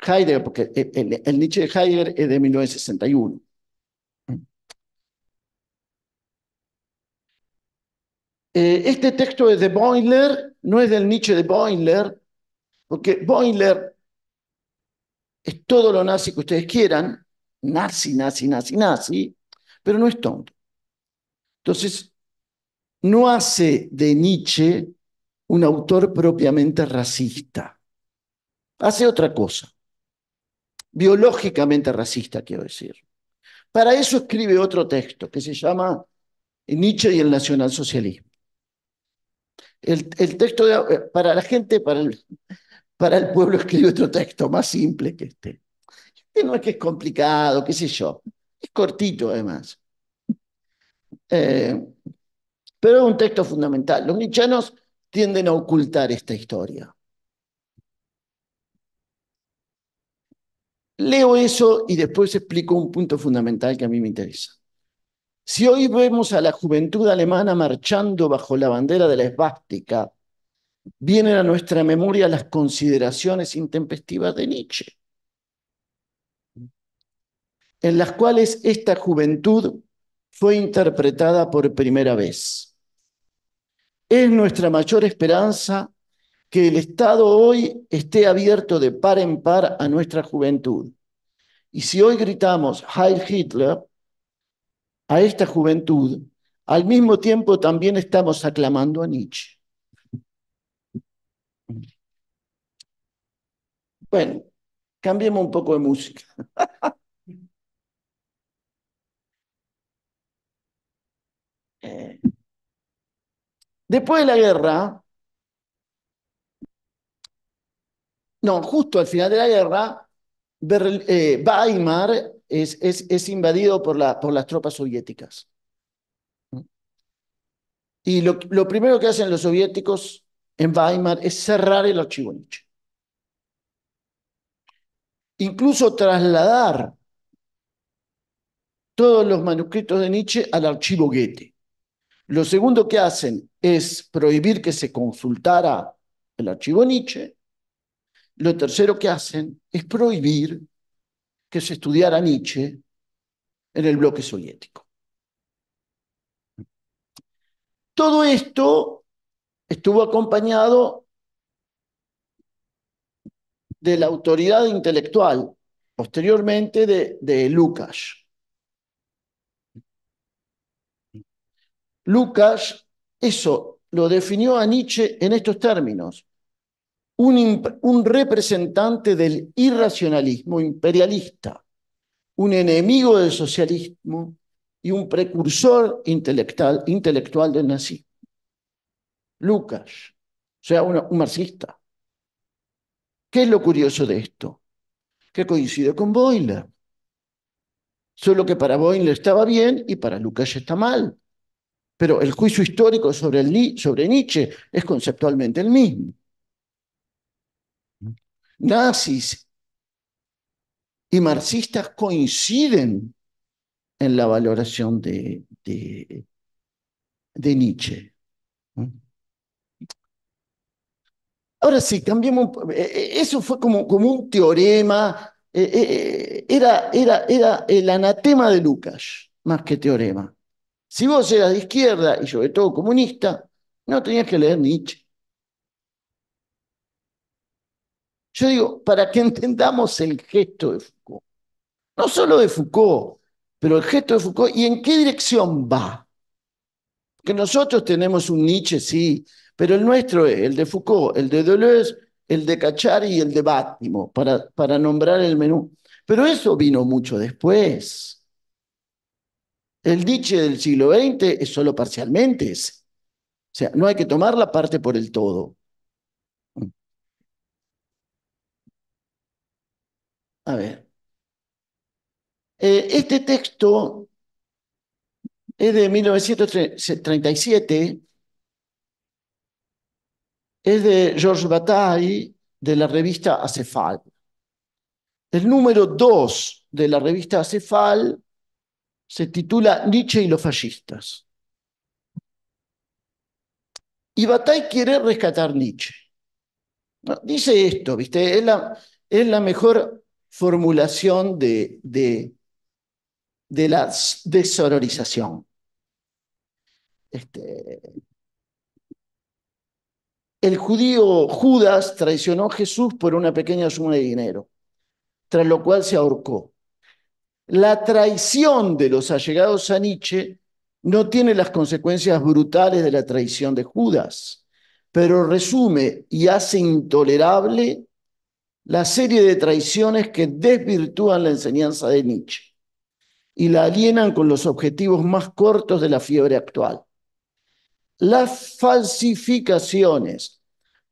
Heidegger, porque el, el Nietzsche de Heidegger es de 1961. Eh, este texto es de Boiler, no es del Nietzsche de Boiler, porque Boiler es todo lo nazi que ustedes quieran, nazi, nazi, nazi, nazi, pero no es tonto. Entonces, no hace de Nietzsche un autor propiamente racista. Hace otra cosa, biológicamente racista, quiero decir. Para eso escribe otro texto que se llama Nietzsche y el nacionalsocialismo. El, texto eh, para la gente, para el, pueblo, escribe otro texto más simple que este. no es que es complicado, qué sé yo. Es cortito, además. Eh, pero es un texto fundamental. Los nichanos tienden a ocultar esta historia. Leo eso y después explico un punto fundamental que a mí me interesa. Si hoy vemos a la juventud alemana marchando bajo la bandera de la esvástica, vienen a nuestra memoria las consideraciones intempestivas de Nietzsche, en las cuales esta juventud fue interpretada por primera vez. Es nuestra mayor esperanza que el Estado hoy esté abierto de par en par a nuestra juventud. Y si hoy gritamos Heil Hitler, a esta juventud, al mismo tiempo también estamos aclamando a Nietzsche. Bueno, cambiemos un poco de música. Eh, después de la guerra, no, justo al final de la guerra, eh, Weimar es, invadido por, la, por las tropas soviéticas. Y lo, lo, primero que hacen los soviéticos en Weimar es cerrar el archivo Nietzsche. Incluso trasladar todos los manuscritos de Nietzsche al archivo Goethe. Lo segundo que hacen es prohibir que se consultara el archivo Nietzsche. Lo tercero que hacen es prohibir que es estudiar a Nietzsche en el bloque soviético. Todo esto estuvo acompañado de la autoridad intelectual, posteriormente de, de Lucas. Lucas eso lo definió a Nietzsche en estos términos un, representante del irracionalismo imperialista, un enemigo del socialismo y un precursor intelectual, intelectual del nazismo. Lucas, o sea, un marxista. ¿Qué es lo curioso de esto? Que coincide con Boyle. Solo que para Boyle estaba bien y para Lucas está mal. Pero el juicio histórico sobre, el, sobre Nietzsche es conceptualmente el mismo nazis y marxistas coinciden en la valoración de, de, Nietzsche. Ahora sí, cambiemos. Eh, eh, eso fue como, como un teorema. Eh, era, era, era el anatema de Lucas, más que teorema. Si vos eras de izquierda y sobre todo comunista, no tenías que leer Nietzsche. Yo digo, para que entendamos el gesto de Foucault, no solo de Foucault, pero el gesto de Foucault y en qué dirección va. Que nosotros tenemos un Nietzsche, sí, pero el nuestro es el de Foucault, el de Deleuze, el de Cachar y el de Bátimo, para, para nombrar el menú. Pero eso vino mucho después. El Nietzsche del siglo XX es solo parcialmente ese. O sea, no hay que tomar la parte por el todo. ver. Eh, este texto es de 1937, es de Georges Bataille, de la revista Acefal. El número 2 de la revista Acefal se titula Nietzsche y los fascistas. Y Bataille quiere rescatar Nietzsche. Dice esto, ¿viste? Es la, es la mejor formulación de, de, la deshonorización. Este, el judío Judas traicionó a Jesús por una pequeña suma de dinero, tras lo cual se ahorcó. La traición de los allegados a Nietzsche no tiene las consecuencias brutales de la traición de Judas, pero resume y hace intolerable la serie de traiciones que desvirtúan la enseñanza de Nietzsche y la alienan con los objetivos más cortos de la fiebre actual. Las falsificaciones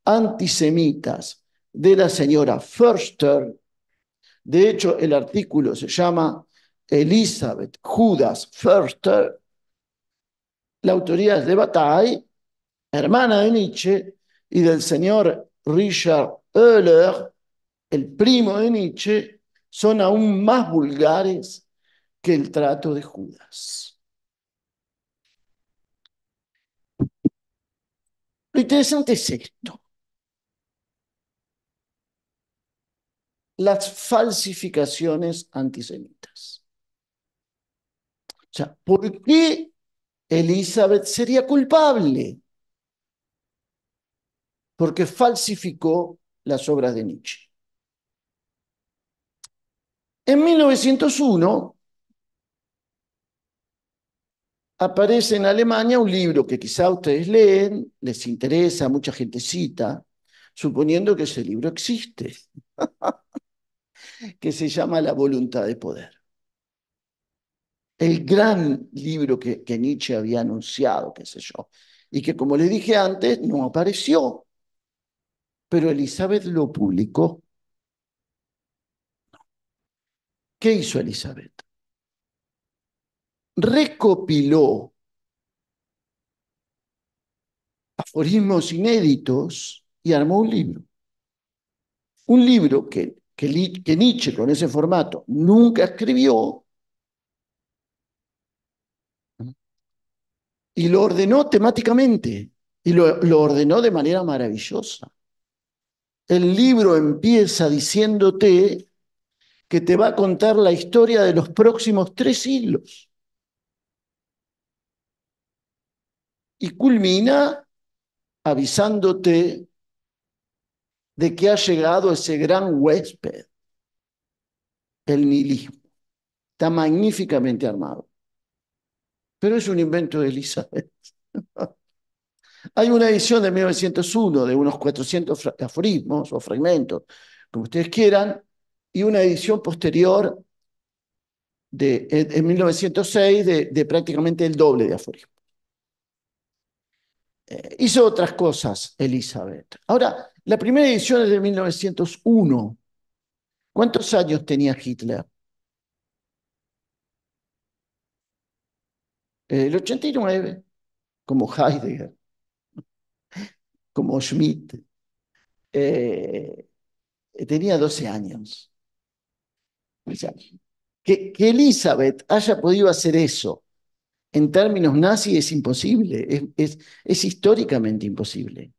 antisemitas de la señora Förster, de hecho el artículo se llama Elizabeth Judas Förster, la autoría es de Bataille, hermana de Nietzsche, y del señor Richard Euler, el primo de Nietzsche, son aún más vulgares que el trato de Judas. Lo interesante es esto. Las falsificaciones antisemitas. O sea, ¿por qué Elizabeth sería culpable? Porque falsificó las obras de Nietzsche. En 1901 aparece en Alemania un libro que quizá ustedes leen, les interesa, mucha gente cita, suponiendo que ese libro existe, que se llama La voluntad de poder. El gran libro que, Nietzsche había anunciado, qué sé yo, y que como les dije antes, no apareció, pero Elizabeth lo publicó. ¿Qué hizo Elizabeth? Recopiló aforismos inéditos y armó un libro. Un libro que, que, Nietzsche con ese formato nunca escribió y lo ordenó temáticamente y lo, lo ordenó de manera maravillosa. El libro empieza diciéndote que te va a contar la historia de los próximos tres siglos. Y culmina avisándote de que ha llegado ese gran huésped, el nihilismo. Está magníficamente armado. Pero es un invento de Elizabeth. Hay una edición de 1901 de unos 400 aforismos o fragmentos, como ustedes quieran, y una edición posterior de, en 1906 de, prácticamente el doble de aforismo. Eh, hizo otras cosas Elizabeth. Ahora, la primera edición es de 1901. ¿Cuántos años tenía Hitler? El 89, como Heidegger, como Schmidt. Eh, tenía 12 años que, Elizabeth haya podido hacer eso en términos nazi es imposible, es, históricamente imposible.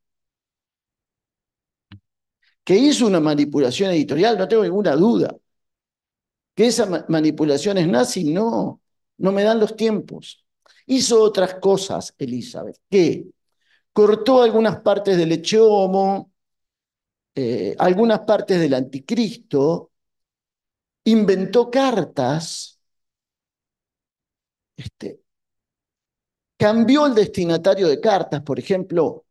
Que hizo una manipulación editorial, no tengo ninguna duda. Que esa manipulación es nazi, no, no me dan los tiempos. Hizo otras cosas, Elizabeth, que cortó algunas partes del Echomo, eh, algunas partes del anticristo, inventó cartas, este, cambió el destinatario de cartas, por ejemplo,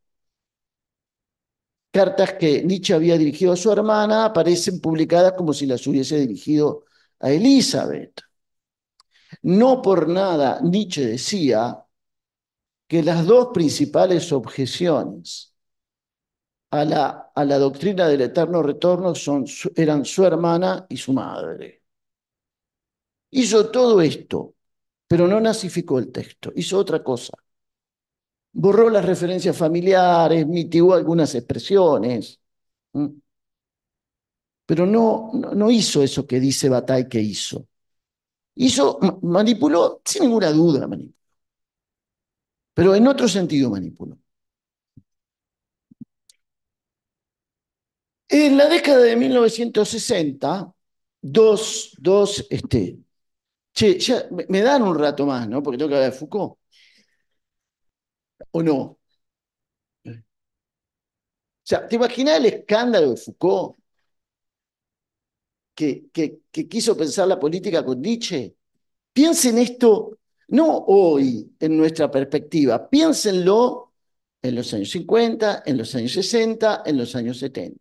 cartas que Nietzsche había dirigido a su hermana aparecen publicadas como si las hubiese dirigido a Elizabeth. No por nada Nietzsche decía que las dos principales objeciones a la, a la doctrina del eterno retorno son, eran su hermana y su madre. Hizo todo esto, pero no nazificó el texto, hizo otra cosa. Borró las referencias familiares, mitigó algunas expresiones, pero no, no, hizo eso que dice Batay que hizo. Hizo, manipuló, sin ninguna duda manipuló, pero en otro sentido manipuló. En la década de 1960, dos, dos, este, che, ya me, dan un rato más, ¿no? Porque tengo que hablar de Foucault. ¿O no? O sea, ¿te imaginas el escándalo de Foucault? Que, que, que quiso pensar la política con Nietzsche. Piensen esto, no hoy, en nuestra perspectiva, piénsenlo en los años 50, en los años 60, en los años 70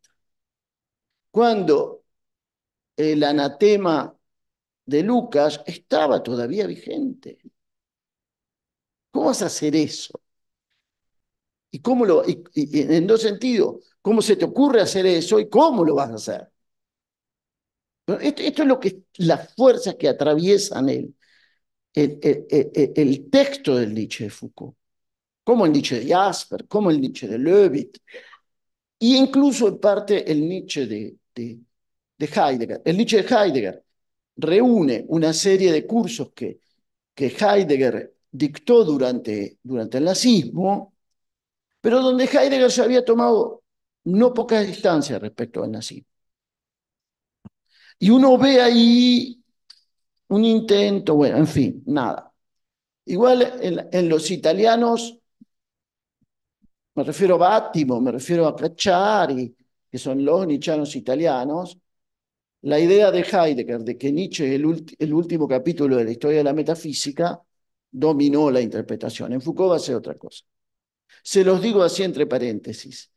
cuando el anatema de Lucas estaba todavía vigente. ¿Cómo vas a hacer eso? ¿Y cómo lo, en dos sentidos, ¿cómo se te ocurre hacer eso y cómo lo vas a hacer? Esto, es lo que las fuerzas que atraviesan el, el, texto del Nietzsche de Foucault, como el Nietzsche de Jasper, como el Nietzsche de Löwit, e incluso en parte el Nietzsche de, de, Heidegger. El Nietzsche de Heidegger reúne una serie de cursos que, que Heidegger dictó durante, durante el nazismo, pero donde Heidegger se había tomado no poca distancia respecto al nazismo. Y uno ve ahí un intento, bueno, en fin, nada. Igual en, los italianos, me refiero a Battimo, me refiero a Cacciari, que son los nichanos italianos, la idea de Heidegger de que Nietzsche es el, último capítulo de la historia de la metafísica dominó la interpretación. En Foucault va a ser otra cosa. Se los digo así entre paréntesis.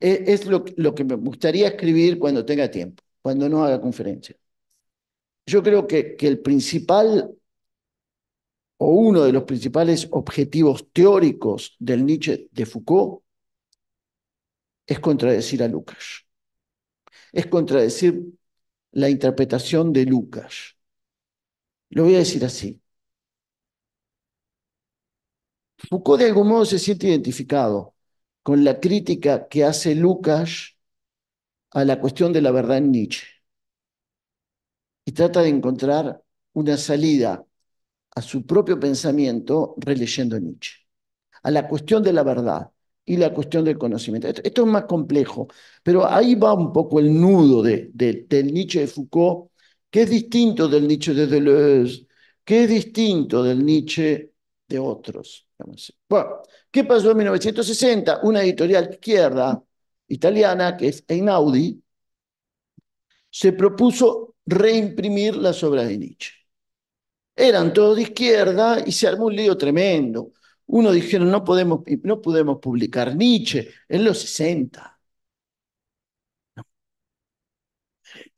E, es, lo, lo que me gustaría escribir cuando tenga tiempo, cuando no haga conferencia. Yo creo que, que el principal o uno de los principales objetivos teóricos del Nietzsche de Foucault es contradecir a Lucas. Es contradecir la interpretación de Lucas. Lo voy a decir así. Foucault de algún modo se siente identificado con la crítica que hace Lucas a la cuestión de la verdad en Nietzsche y trata de encontrar una salida a su propio pensamiento releyendo Nietzsche, a la cuestión de la verdad y la cuestión del conocimiento. Esto, es más complejo, pero ahí va un poco el nudo del Nietzsche de Foucault, que es distinto del Nietzsche de Deleuze, que es distinto del Nietzsche de otros. Bueno, ¿qué pasó en 1960? Una editorial izquierda italiana, que es Einaudi, se propuso reimprimir las obras de Nietzsche. Eran todos de izquierda y se armó un lío tremendo uno dijeron, no podemos, no podemos publicar Nietzsche en los 60.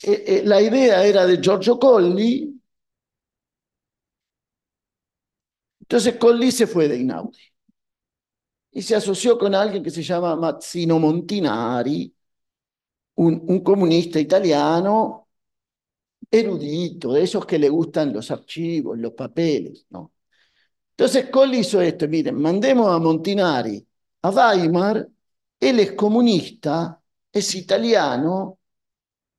Eh, eh, la idea era de Giorgio Colli. Entonces Colli se fue de Inaudi y se asoció con alguien que se llama Mazzino Montinari, un, un comunista italiano erudito, de esos que le gustan los archivos, los papeles, ¿no? Entonces Cole hizo esto, miren, mandemos a Montinari, a Weimar, él es comunista, es italiano,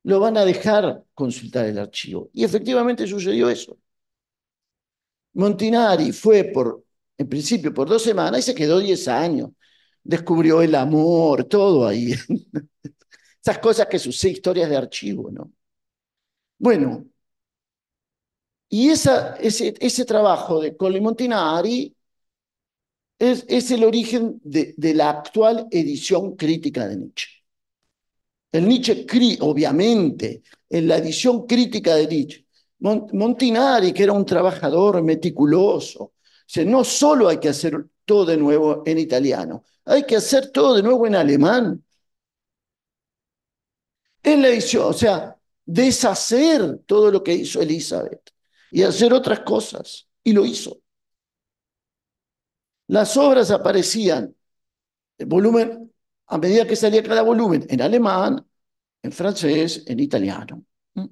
lo van a dejar consultar el archivo. Y efectivamente sucedió eso. Montinari fue por, en principio, por dos semanas y se quedó diez años. Descubrió el amor, todo ahí. Esas cosas que suceden, historias de archivo, ¿no? Bueno, y ese, ese trabajo de Colli Montinari es, es el origen de, la actual edición crítica de Nietzsche. El Nietzsche, obviamente, en la edición crítica de Nietzsche, Montinari, que era un trabajador meticuloso, no solo hay que hacer todo de nuevo en italiano, hay que hacer todo de nuevo en alemán. Es la edición, o sea, deshacer todo lo que hizo Elizabeth y hacer otras cosas. Y lo hizo. Las obras aparecían volumen a medida que salía cada volumen, en alemán, en francés, en italiano. Mm.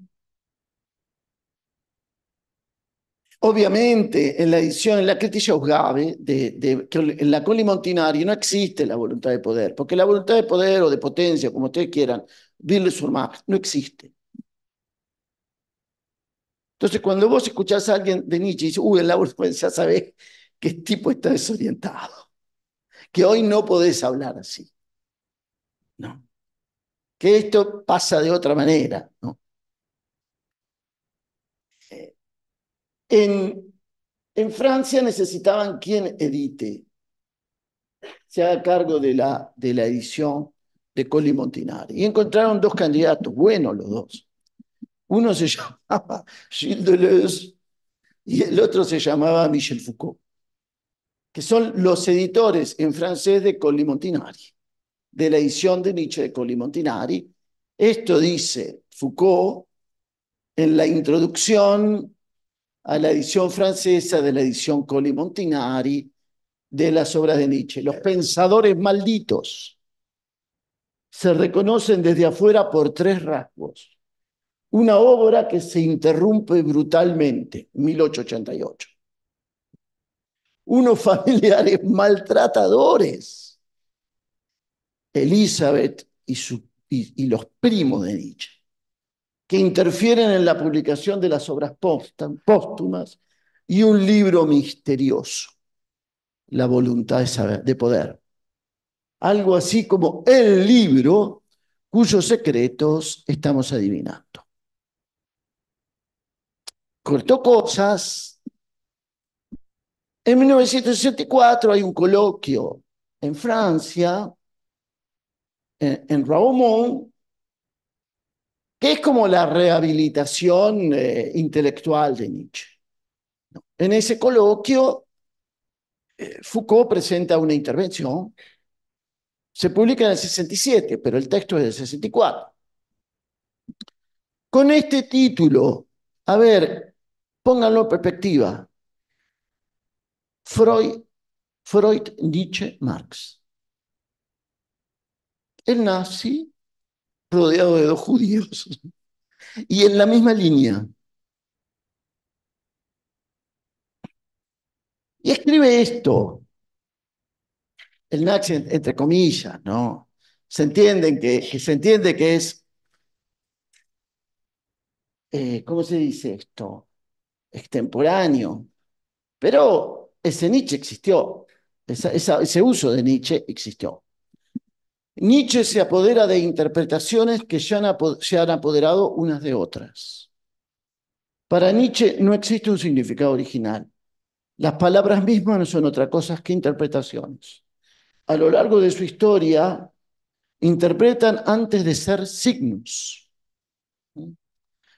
Obviamente, en la edición, en la Critica Usgabe, de, en la colimontinari, no existe la voluntad de poder, porque la voluntad de poder o de potencia, como ustedes quieran, bill no existe. Entonces, cuando vos escuchás a alguien de Nietzsche y dices, uy, el pues ya sabés que el tipo está desorientado, que hoy no podés hablar así. No. Que esto pasa de otra manera, ¿no? Eh, en, Francia necesitaban quien edite, se haga cargo de la, de la edición de Colli Montinari. Y encontraron dos candidatos, buenos los dos. Uno se llamaba Gilles Deleuze y el otro se llamaba Michel Foucault, que son los editores en francés de Colimontinari, de la edición de Nietzsche de Colimontinari. Esto dice Foucault en la introducción a la edición francesa de la edición Colimontinari de las obras de Nietzsche. Los pensadores malditos se reconocen desde afuera por tres rasgos una obra que se interrumpe brutalmente, 1888. Unos familiares maltratadores, Elizabeth y, los primos de Nietzsche, que interfieren en la publicación de las obras póstumas y un libro misterioso, La voluntad de, de poder. Algo así como el libro cuyos secretos estamos adivinando cortó cosas. En 1964 hay un coloquio en Francia, en, Raumont, que es como la rehabilitación eh, intelectual de Nietzsche. En ese coloquio, eh, Foucault presenta una intervención. Se publica en el 67, pero el texto es del 64. Con este título, a ver, Pónganlo en perspectiva. Freud, Freud, Nietzsche, Marx. El nazi rodeado de dos judíos y en la misma línea. Y escribe esto, el nazi entre comillas, ¿no? Se entiende que, se entiende que es, eh, ¿cómo se dice esto? extemporáneo. Pero ese Nietzsche existió, ese uso de Nietzsche existió. Nietzsche se apodera de interpretaciones que ya se han apoderado unas de otras. Para Nietzsche no existe un significado original. Las palabras mismas no son otra cosa que interpretaciones. A lo largo de su historia, interpretan antes de ser signos.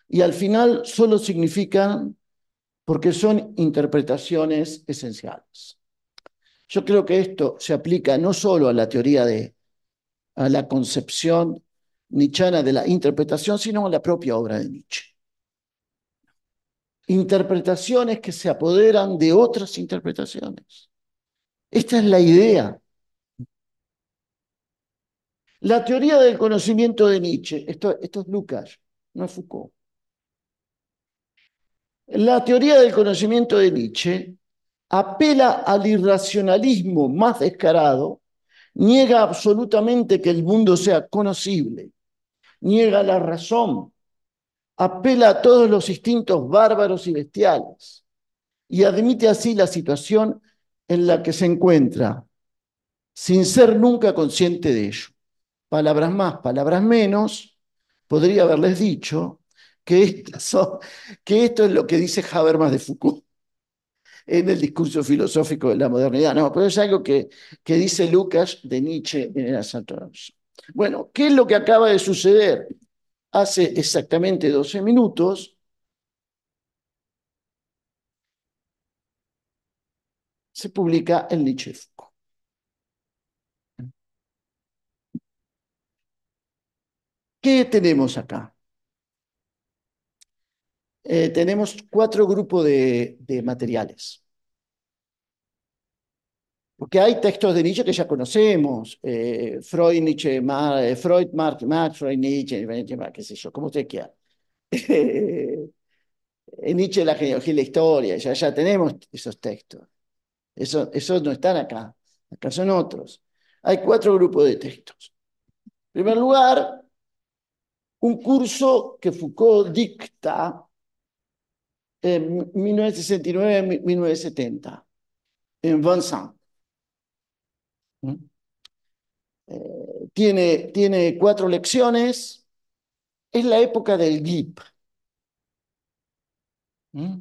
Y al final solo significan porque son interpretaciones esenciales. Yo creo que esto se aplica no solo a la teoría de, a la concepción nichana de la interpretación, sino a la propia obra de Nietzsche. Interpretaciones que se apoderan de otras interpretaciones. Esta es la idea. La teoría del conocimiento de Nietzsche, esto, esto es Lucas, no es Foucault la teoría del conocimiento de Nietzsche apela al irracionalismo más descarado, niega absolutamente que el mundo sea conocible, niega la razón, apela a todos los instintos bárbaros y bestiales y admite así la situación en la que se encuentra, sin ser nunca consciente de ello. Palabras más, palabras menos, podría haberles dicho, que, esto es lo que dice Habermas de Foucault en el discurso filosófico de la modernidad. No, pero es algo que, que dice Lucas de Nietzsche en el Bueno, ¿qué es lo que acaba de suceder? Hace exactamente 12 minutos. se publica el Nietzsche Foucault. ¿Qué tenemos acá? Eh, tenemos cuatro grupos de, materiales. Porque hay textos de Nietzsche que ya conocemos, eh, Freud, Nietzsche, eh, Freud, Marx, Marx, Freud, Nietzsche, qué sé yo, como usted Nietzsche, la genealogía y la historia, ya, ya tenemos esos textos. Eso, esos no están acá, acá son otros. Hay cuatro grupos de textos. En primer lugar, un curso que Foucault dicta 1969-1970, eh, en Vincent. ¿Mm? Eh, tiene, tiene cuatro lecciones. Es la época del GIP ¿Mm?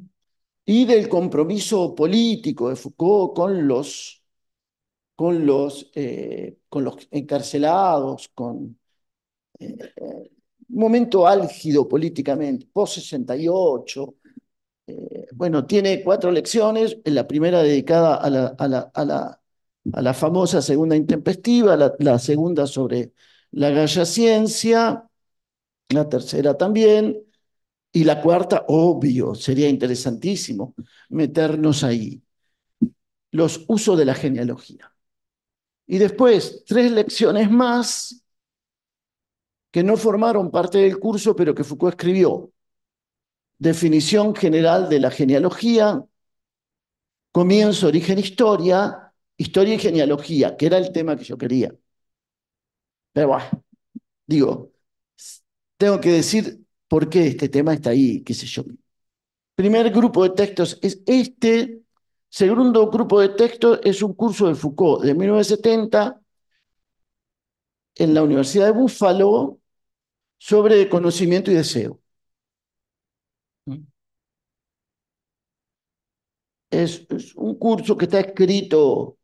y del compromiso político de Foucault con los, con los, eh, con los encarcelados, con un momento álgido políticamente, post-68, eh, bueno, tiene cuatro lecciones, la primera dedicada a la, famosa segunda intempestiva, la, segunda sobre la galla ciencia, la tercera también, y la cuarta, obvio, sería interesantísimo meternos ahí, los usos de la genealogía. Y después, tres lecciones más que no formaron parte del curso, pero que Foucault escribió, definición general de la genealogía, comienzo, origen, historia, historia y genealogía, que era el tema que yo quería. Pero bueno, digo, tengo que decir por qué este tema está ahí, qué sé yo. Primer grupo de textos es este, segundo grupo de textos es un curso de Foucault de 1970 en la Universidad de Buffalo sobre conocimiento y deseo. es, un curso que está escrito,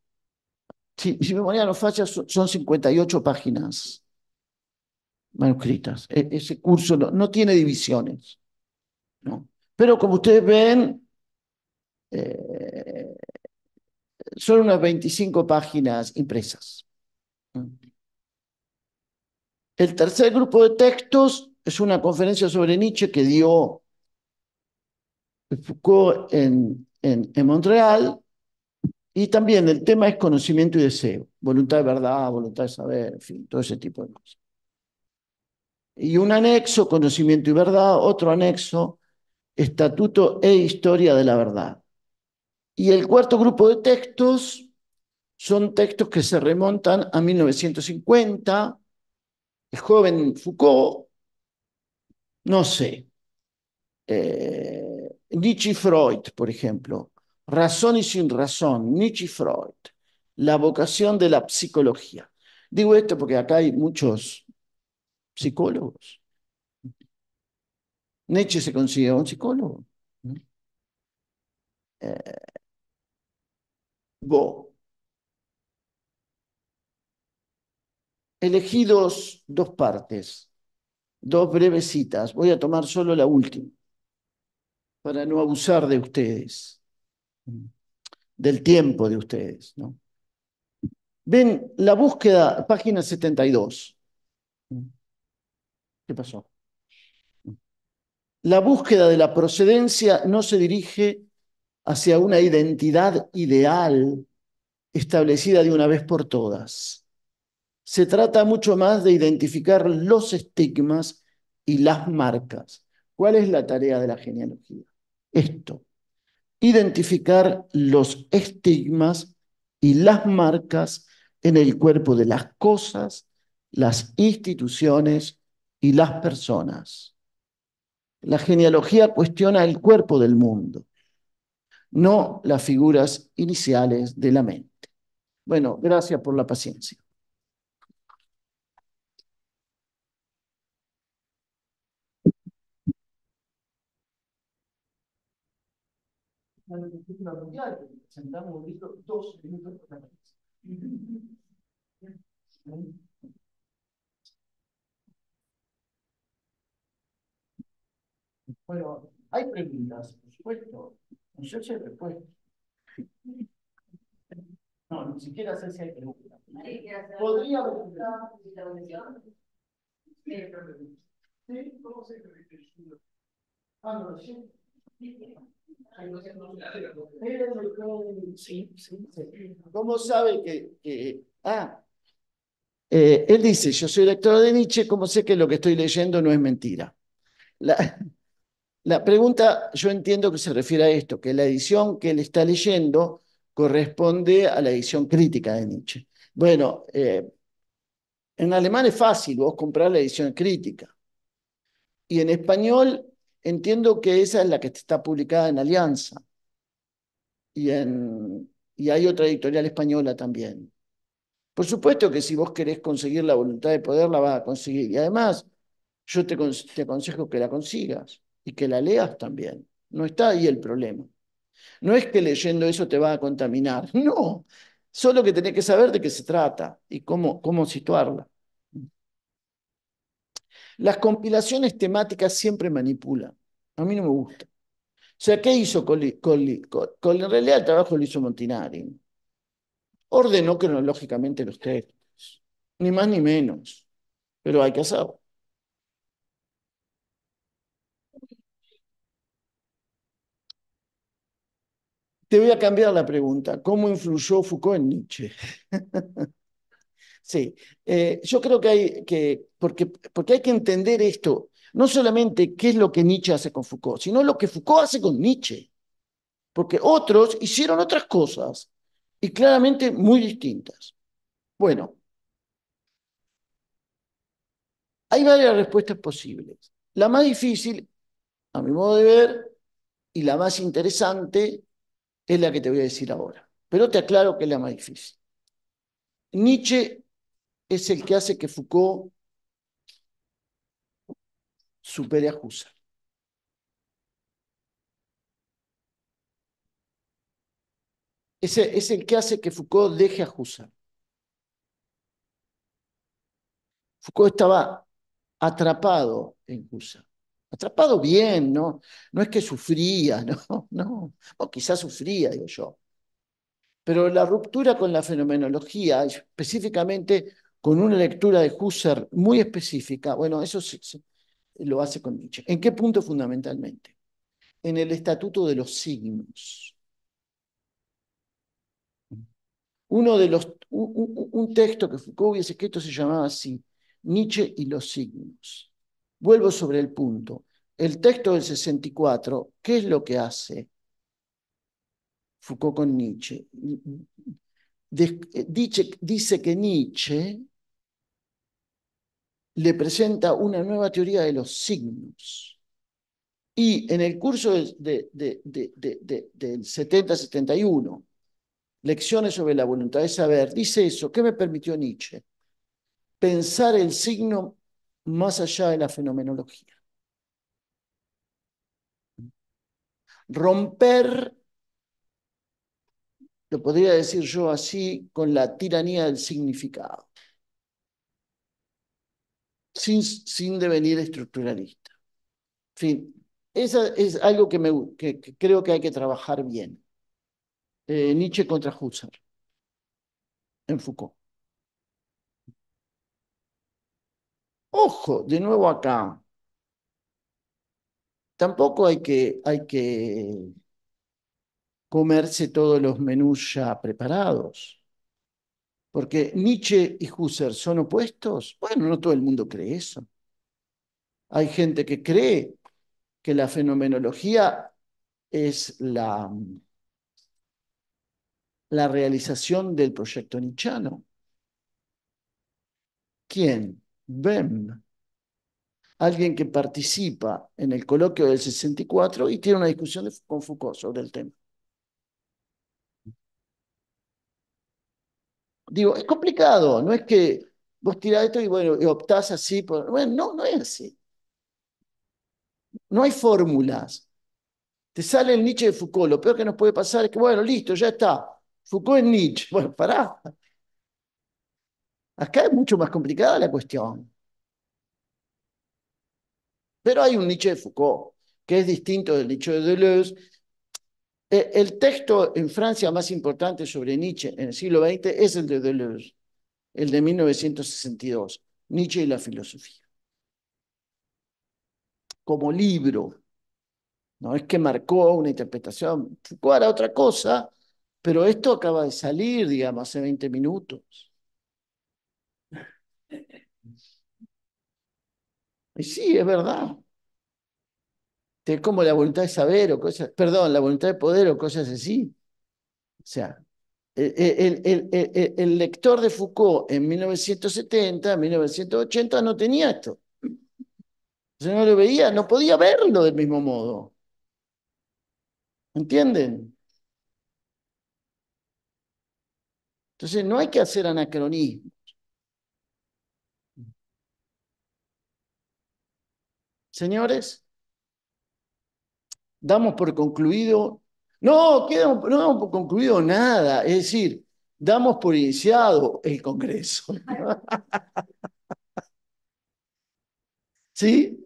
si, si memoria no falla, son, 58 páginas manuscritas. E, ese curso no, tiene divisiones. ¿no? Pero como ustedes ven, eh, son unas 25 páginas impresas. El tercer grupo de textos es una conferencia sobre Nietzsche que dio en en, Montreal. Y también el tema es conocimiento y deseo, voluntad de verdad, voluntad de saber, en fin, todo ese tipo de cosas. Y un anexo, conocimiento y verdad, otro anexo, estatuto e historia de la verdad. Y el cuarto grupo de textos son textos que se remontan a 1950, el joven Foucault, no sé, eh, Nietzsche Freud, por ejemplo, Razón y sin razón, Nietzsche Freud, la vocación de la psicología. Digo esto porque acá hay muchos psicólogos. Nietzsche se considera un psicólogo. Eh, Bo. Elegidos dos partes, dos breves citas. Voy a tomar solo la última para no abusar de ustedes, del tiempo de ustedes. ¿no? Ven la búsqueda, página 72. ¿Qué pasó? La búsqueda de la procedencia no se dirige hacia una identidad ideal establecida de una vez por todas. Se trata mucho más de identificar los estigmas y las marcas. ¿Cuál es la tarea de la genealogía? esto, identificar los estigmas y las marcas en el cuerpo de las cosas, las instituciones y las personas. La genealogía cuestiona el cuerpo del mundo, no las figuras iniciales de la mente. Bueno, gracias por la paciencia. a la cultura mundial. Pues, sentamos un libro dos minutos por la vez. Bueno, hay preguntas, por supuesto. Yo sé respuesta. No, ni siquiera sé si hay preguntas. ¿Podría preguntar la Sí, ¿cómo se permite el Ah, no, sí. ¿Cómo sabe que, ah, eh, él dice, yo soy lector de Nietzsche, ¿cómo sé que lo que estoy leyendo no es mentira? La, pregunta, yo entiendo que se refiere a esto, que la edición que él está leyendo corresponde a la edición crítica de Nietzsche. Bueno, eh, en alemán es fácil, vos comprar la edición crítica. Y en español Entiendo que esa es la que está publicada en Alianza y, en, y hay otra editorial española también. Por supuesto que si vos querés conseguir la voluntad de poder, la vas a conseguir. Y además, yo te, te aconsejo que la consigas y que la leas también. No está ahí el problema. No es que leyendo eso te va a contaminar, no, solo que tenés que saber de qué se trata y cómo, cómo situarla. Las compilaciones temáticas siempre manipulan. A mí no me gusta. O sea, ¿qué hizo Colli? en realidad el trabajo lo hizo Montinari. Ordenó cronológicamente los textos. Ni más ni menos. Pero hay que hacerlo. Te voy a cambiar la pregunta. ¿Cómo influyó Foucault en Nietzsche? Sí, eh, yo creo que hay que, porque, porque hay que entender esto, no solamente qué es lo que Nietzsche hace con Foucault, sino lo que Foucault hace con Nietzsche, porque otros hicieron otras cosas y claramente muy distintas. Bueno, hay varias respuestas posibles. La más difícil, a mi modo de ver, y la más interesante es la que te voy a decir ahora, pero te aclaro que es la más difícil. Nietzsche es el que hace que Foucault supere a Husserl. Es el, que hace que Foucault deje a Husserl. Foucault estaba atrapado en Husserl. Atrapado bien, ¿no? No es que sufría, no, no. O quizás sufría, digo yo. Pero la ruptura con la fenomenología, específicamente con una lectura de Husserl muy específica, bueno, eso lo hace con Nietzsche. ¿En qué punto fundamentalmente? En el estatuto de los signos. Uno de los, un, texto que Foucault hubiese escrito se llamaba así, Nietzsche y los signos. Vuelvo sobre el punto. El texto del 64, ¿qué es lo que hace Foucault con Nietzsche? Eh, dice, dice que Nietzsche le presenta una nueva teoría de los signos. Y en el curso de, del 70-71, Lecciones sobre la voluntad de saber, dice eso, ¿qué me permitió Nietzsche? Pensar el signo más allá de la fenomenología. Romper, lo podría decir yo así, con la tiranía del significado sin, devenir estructuralista. En fin, eso es algo que, me, creo que hay que trabajar bien. Eh, Nietzsche contra Husserl en Foucault. Ojo, de nuevo acá. Tampoco hay que, hay que comerse todos los menús ya preparados. Porque Nietzsche y Husserl son opuestos. Bueno, no todo el mundo cree eso. Hay gente que cree que la fenomenología es la, la realización del proyecto nichano ¿Quién? Ben, Alguien que participa en el coloquio del 64 y tiene una discusión con Foucault sobre el tema. digo, es complicado, no es que vos tirás esto y bueno, optás así. Por... Bueno, no, no es así. No hay fórmulas. Te sale el Nietzsche de Foucault. Lo peor que nos puede pasar es que, bueno, listo, ya está. Foucault es Nietzsche. Bueno, pará. Acá es mucho más complicada la cuestión. Pero hay un Nietzsche de Foucault, que es distinto del Nietzsche de Deleuze, eh, el texto en Francia más importante sobre Nietzsche en el siglo XX es el de el de 1962, Nietzsche y la filosofía. Como libro, no es que marcó una interpretación, fue era otra cosa, pero esto acaba de salir, digamos, hace 20 minutos. Y sí, es verdad como la voluntad de saber o cosas, perdón, la voluntad de poder o cosas así. O sea, e, e, el, lector de Foucault en 1970, 1980 no tenía esto. no lo veía, no podía verlo del mismo modo. ¿Entienden? Entonces no hay que hacer anacronismos Señores, damos por concluido, no, quedamos, no damos por concluido nada, es decir, damos por iniciado el Congreso. ¿Sí?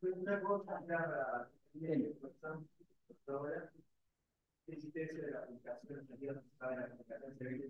una existencia de la aplicación, de la aplicación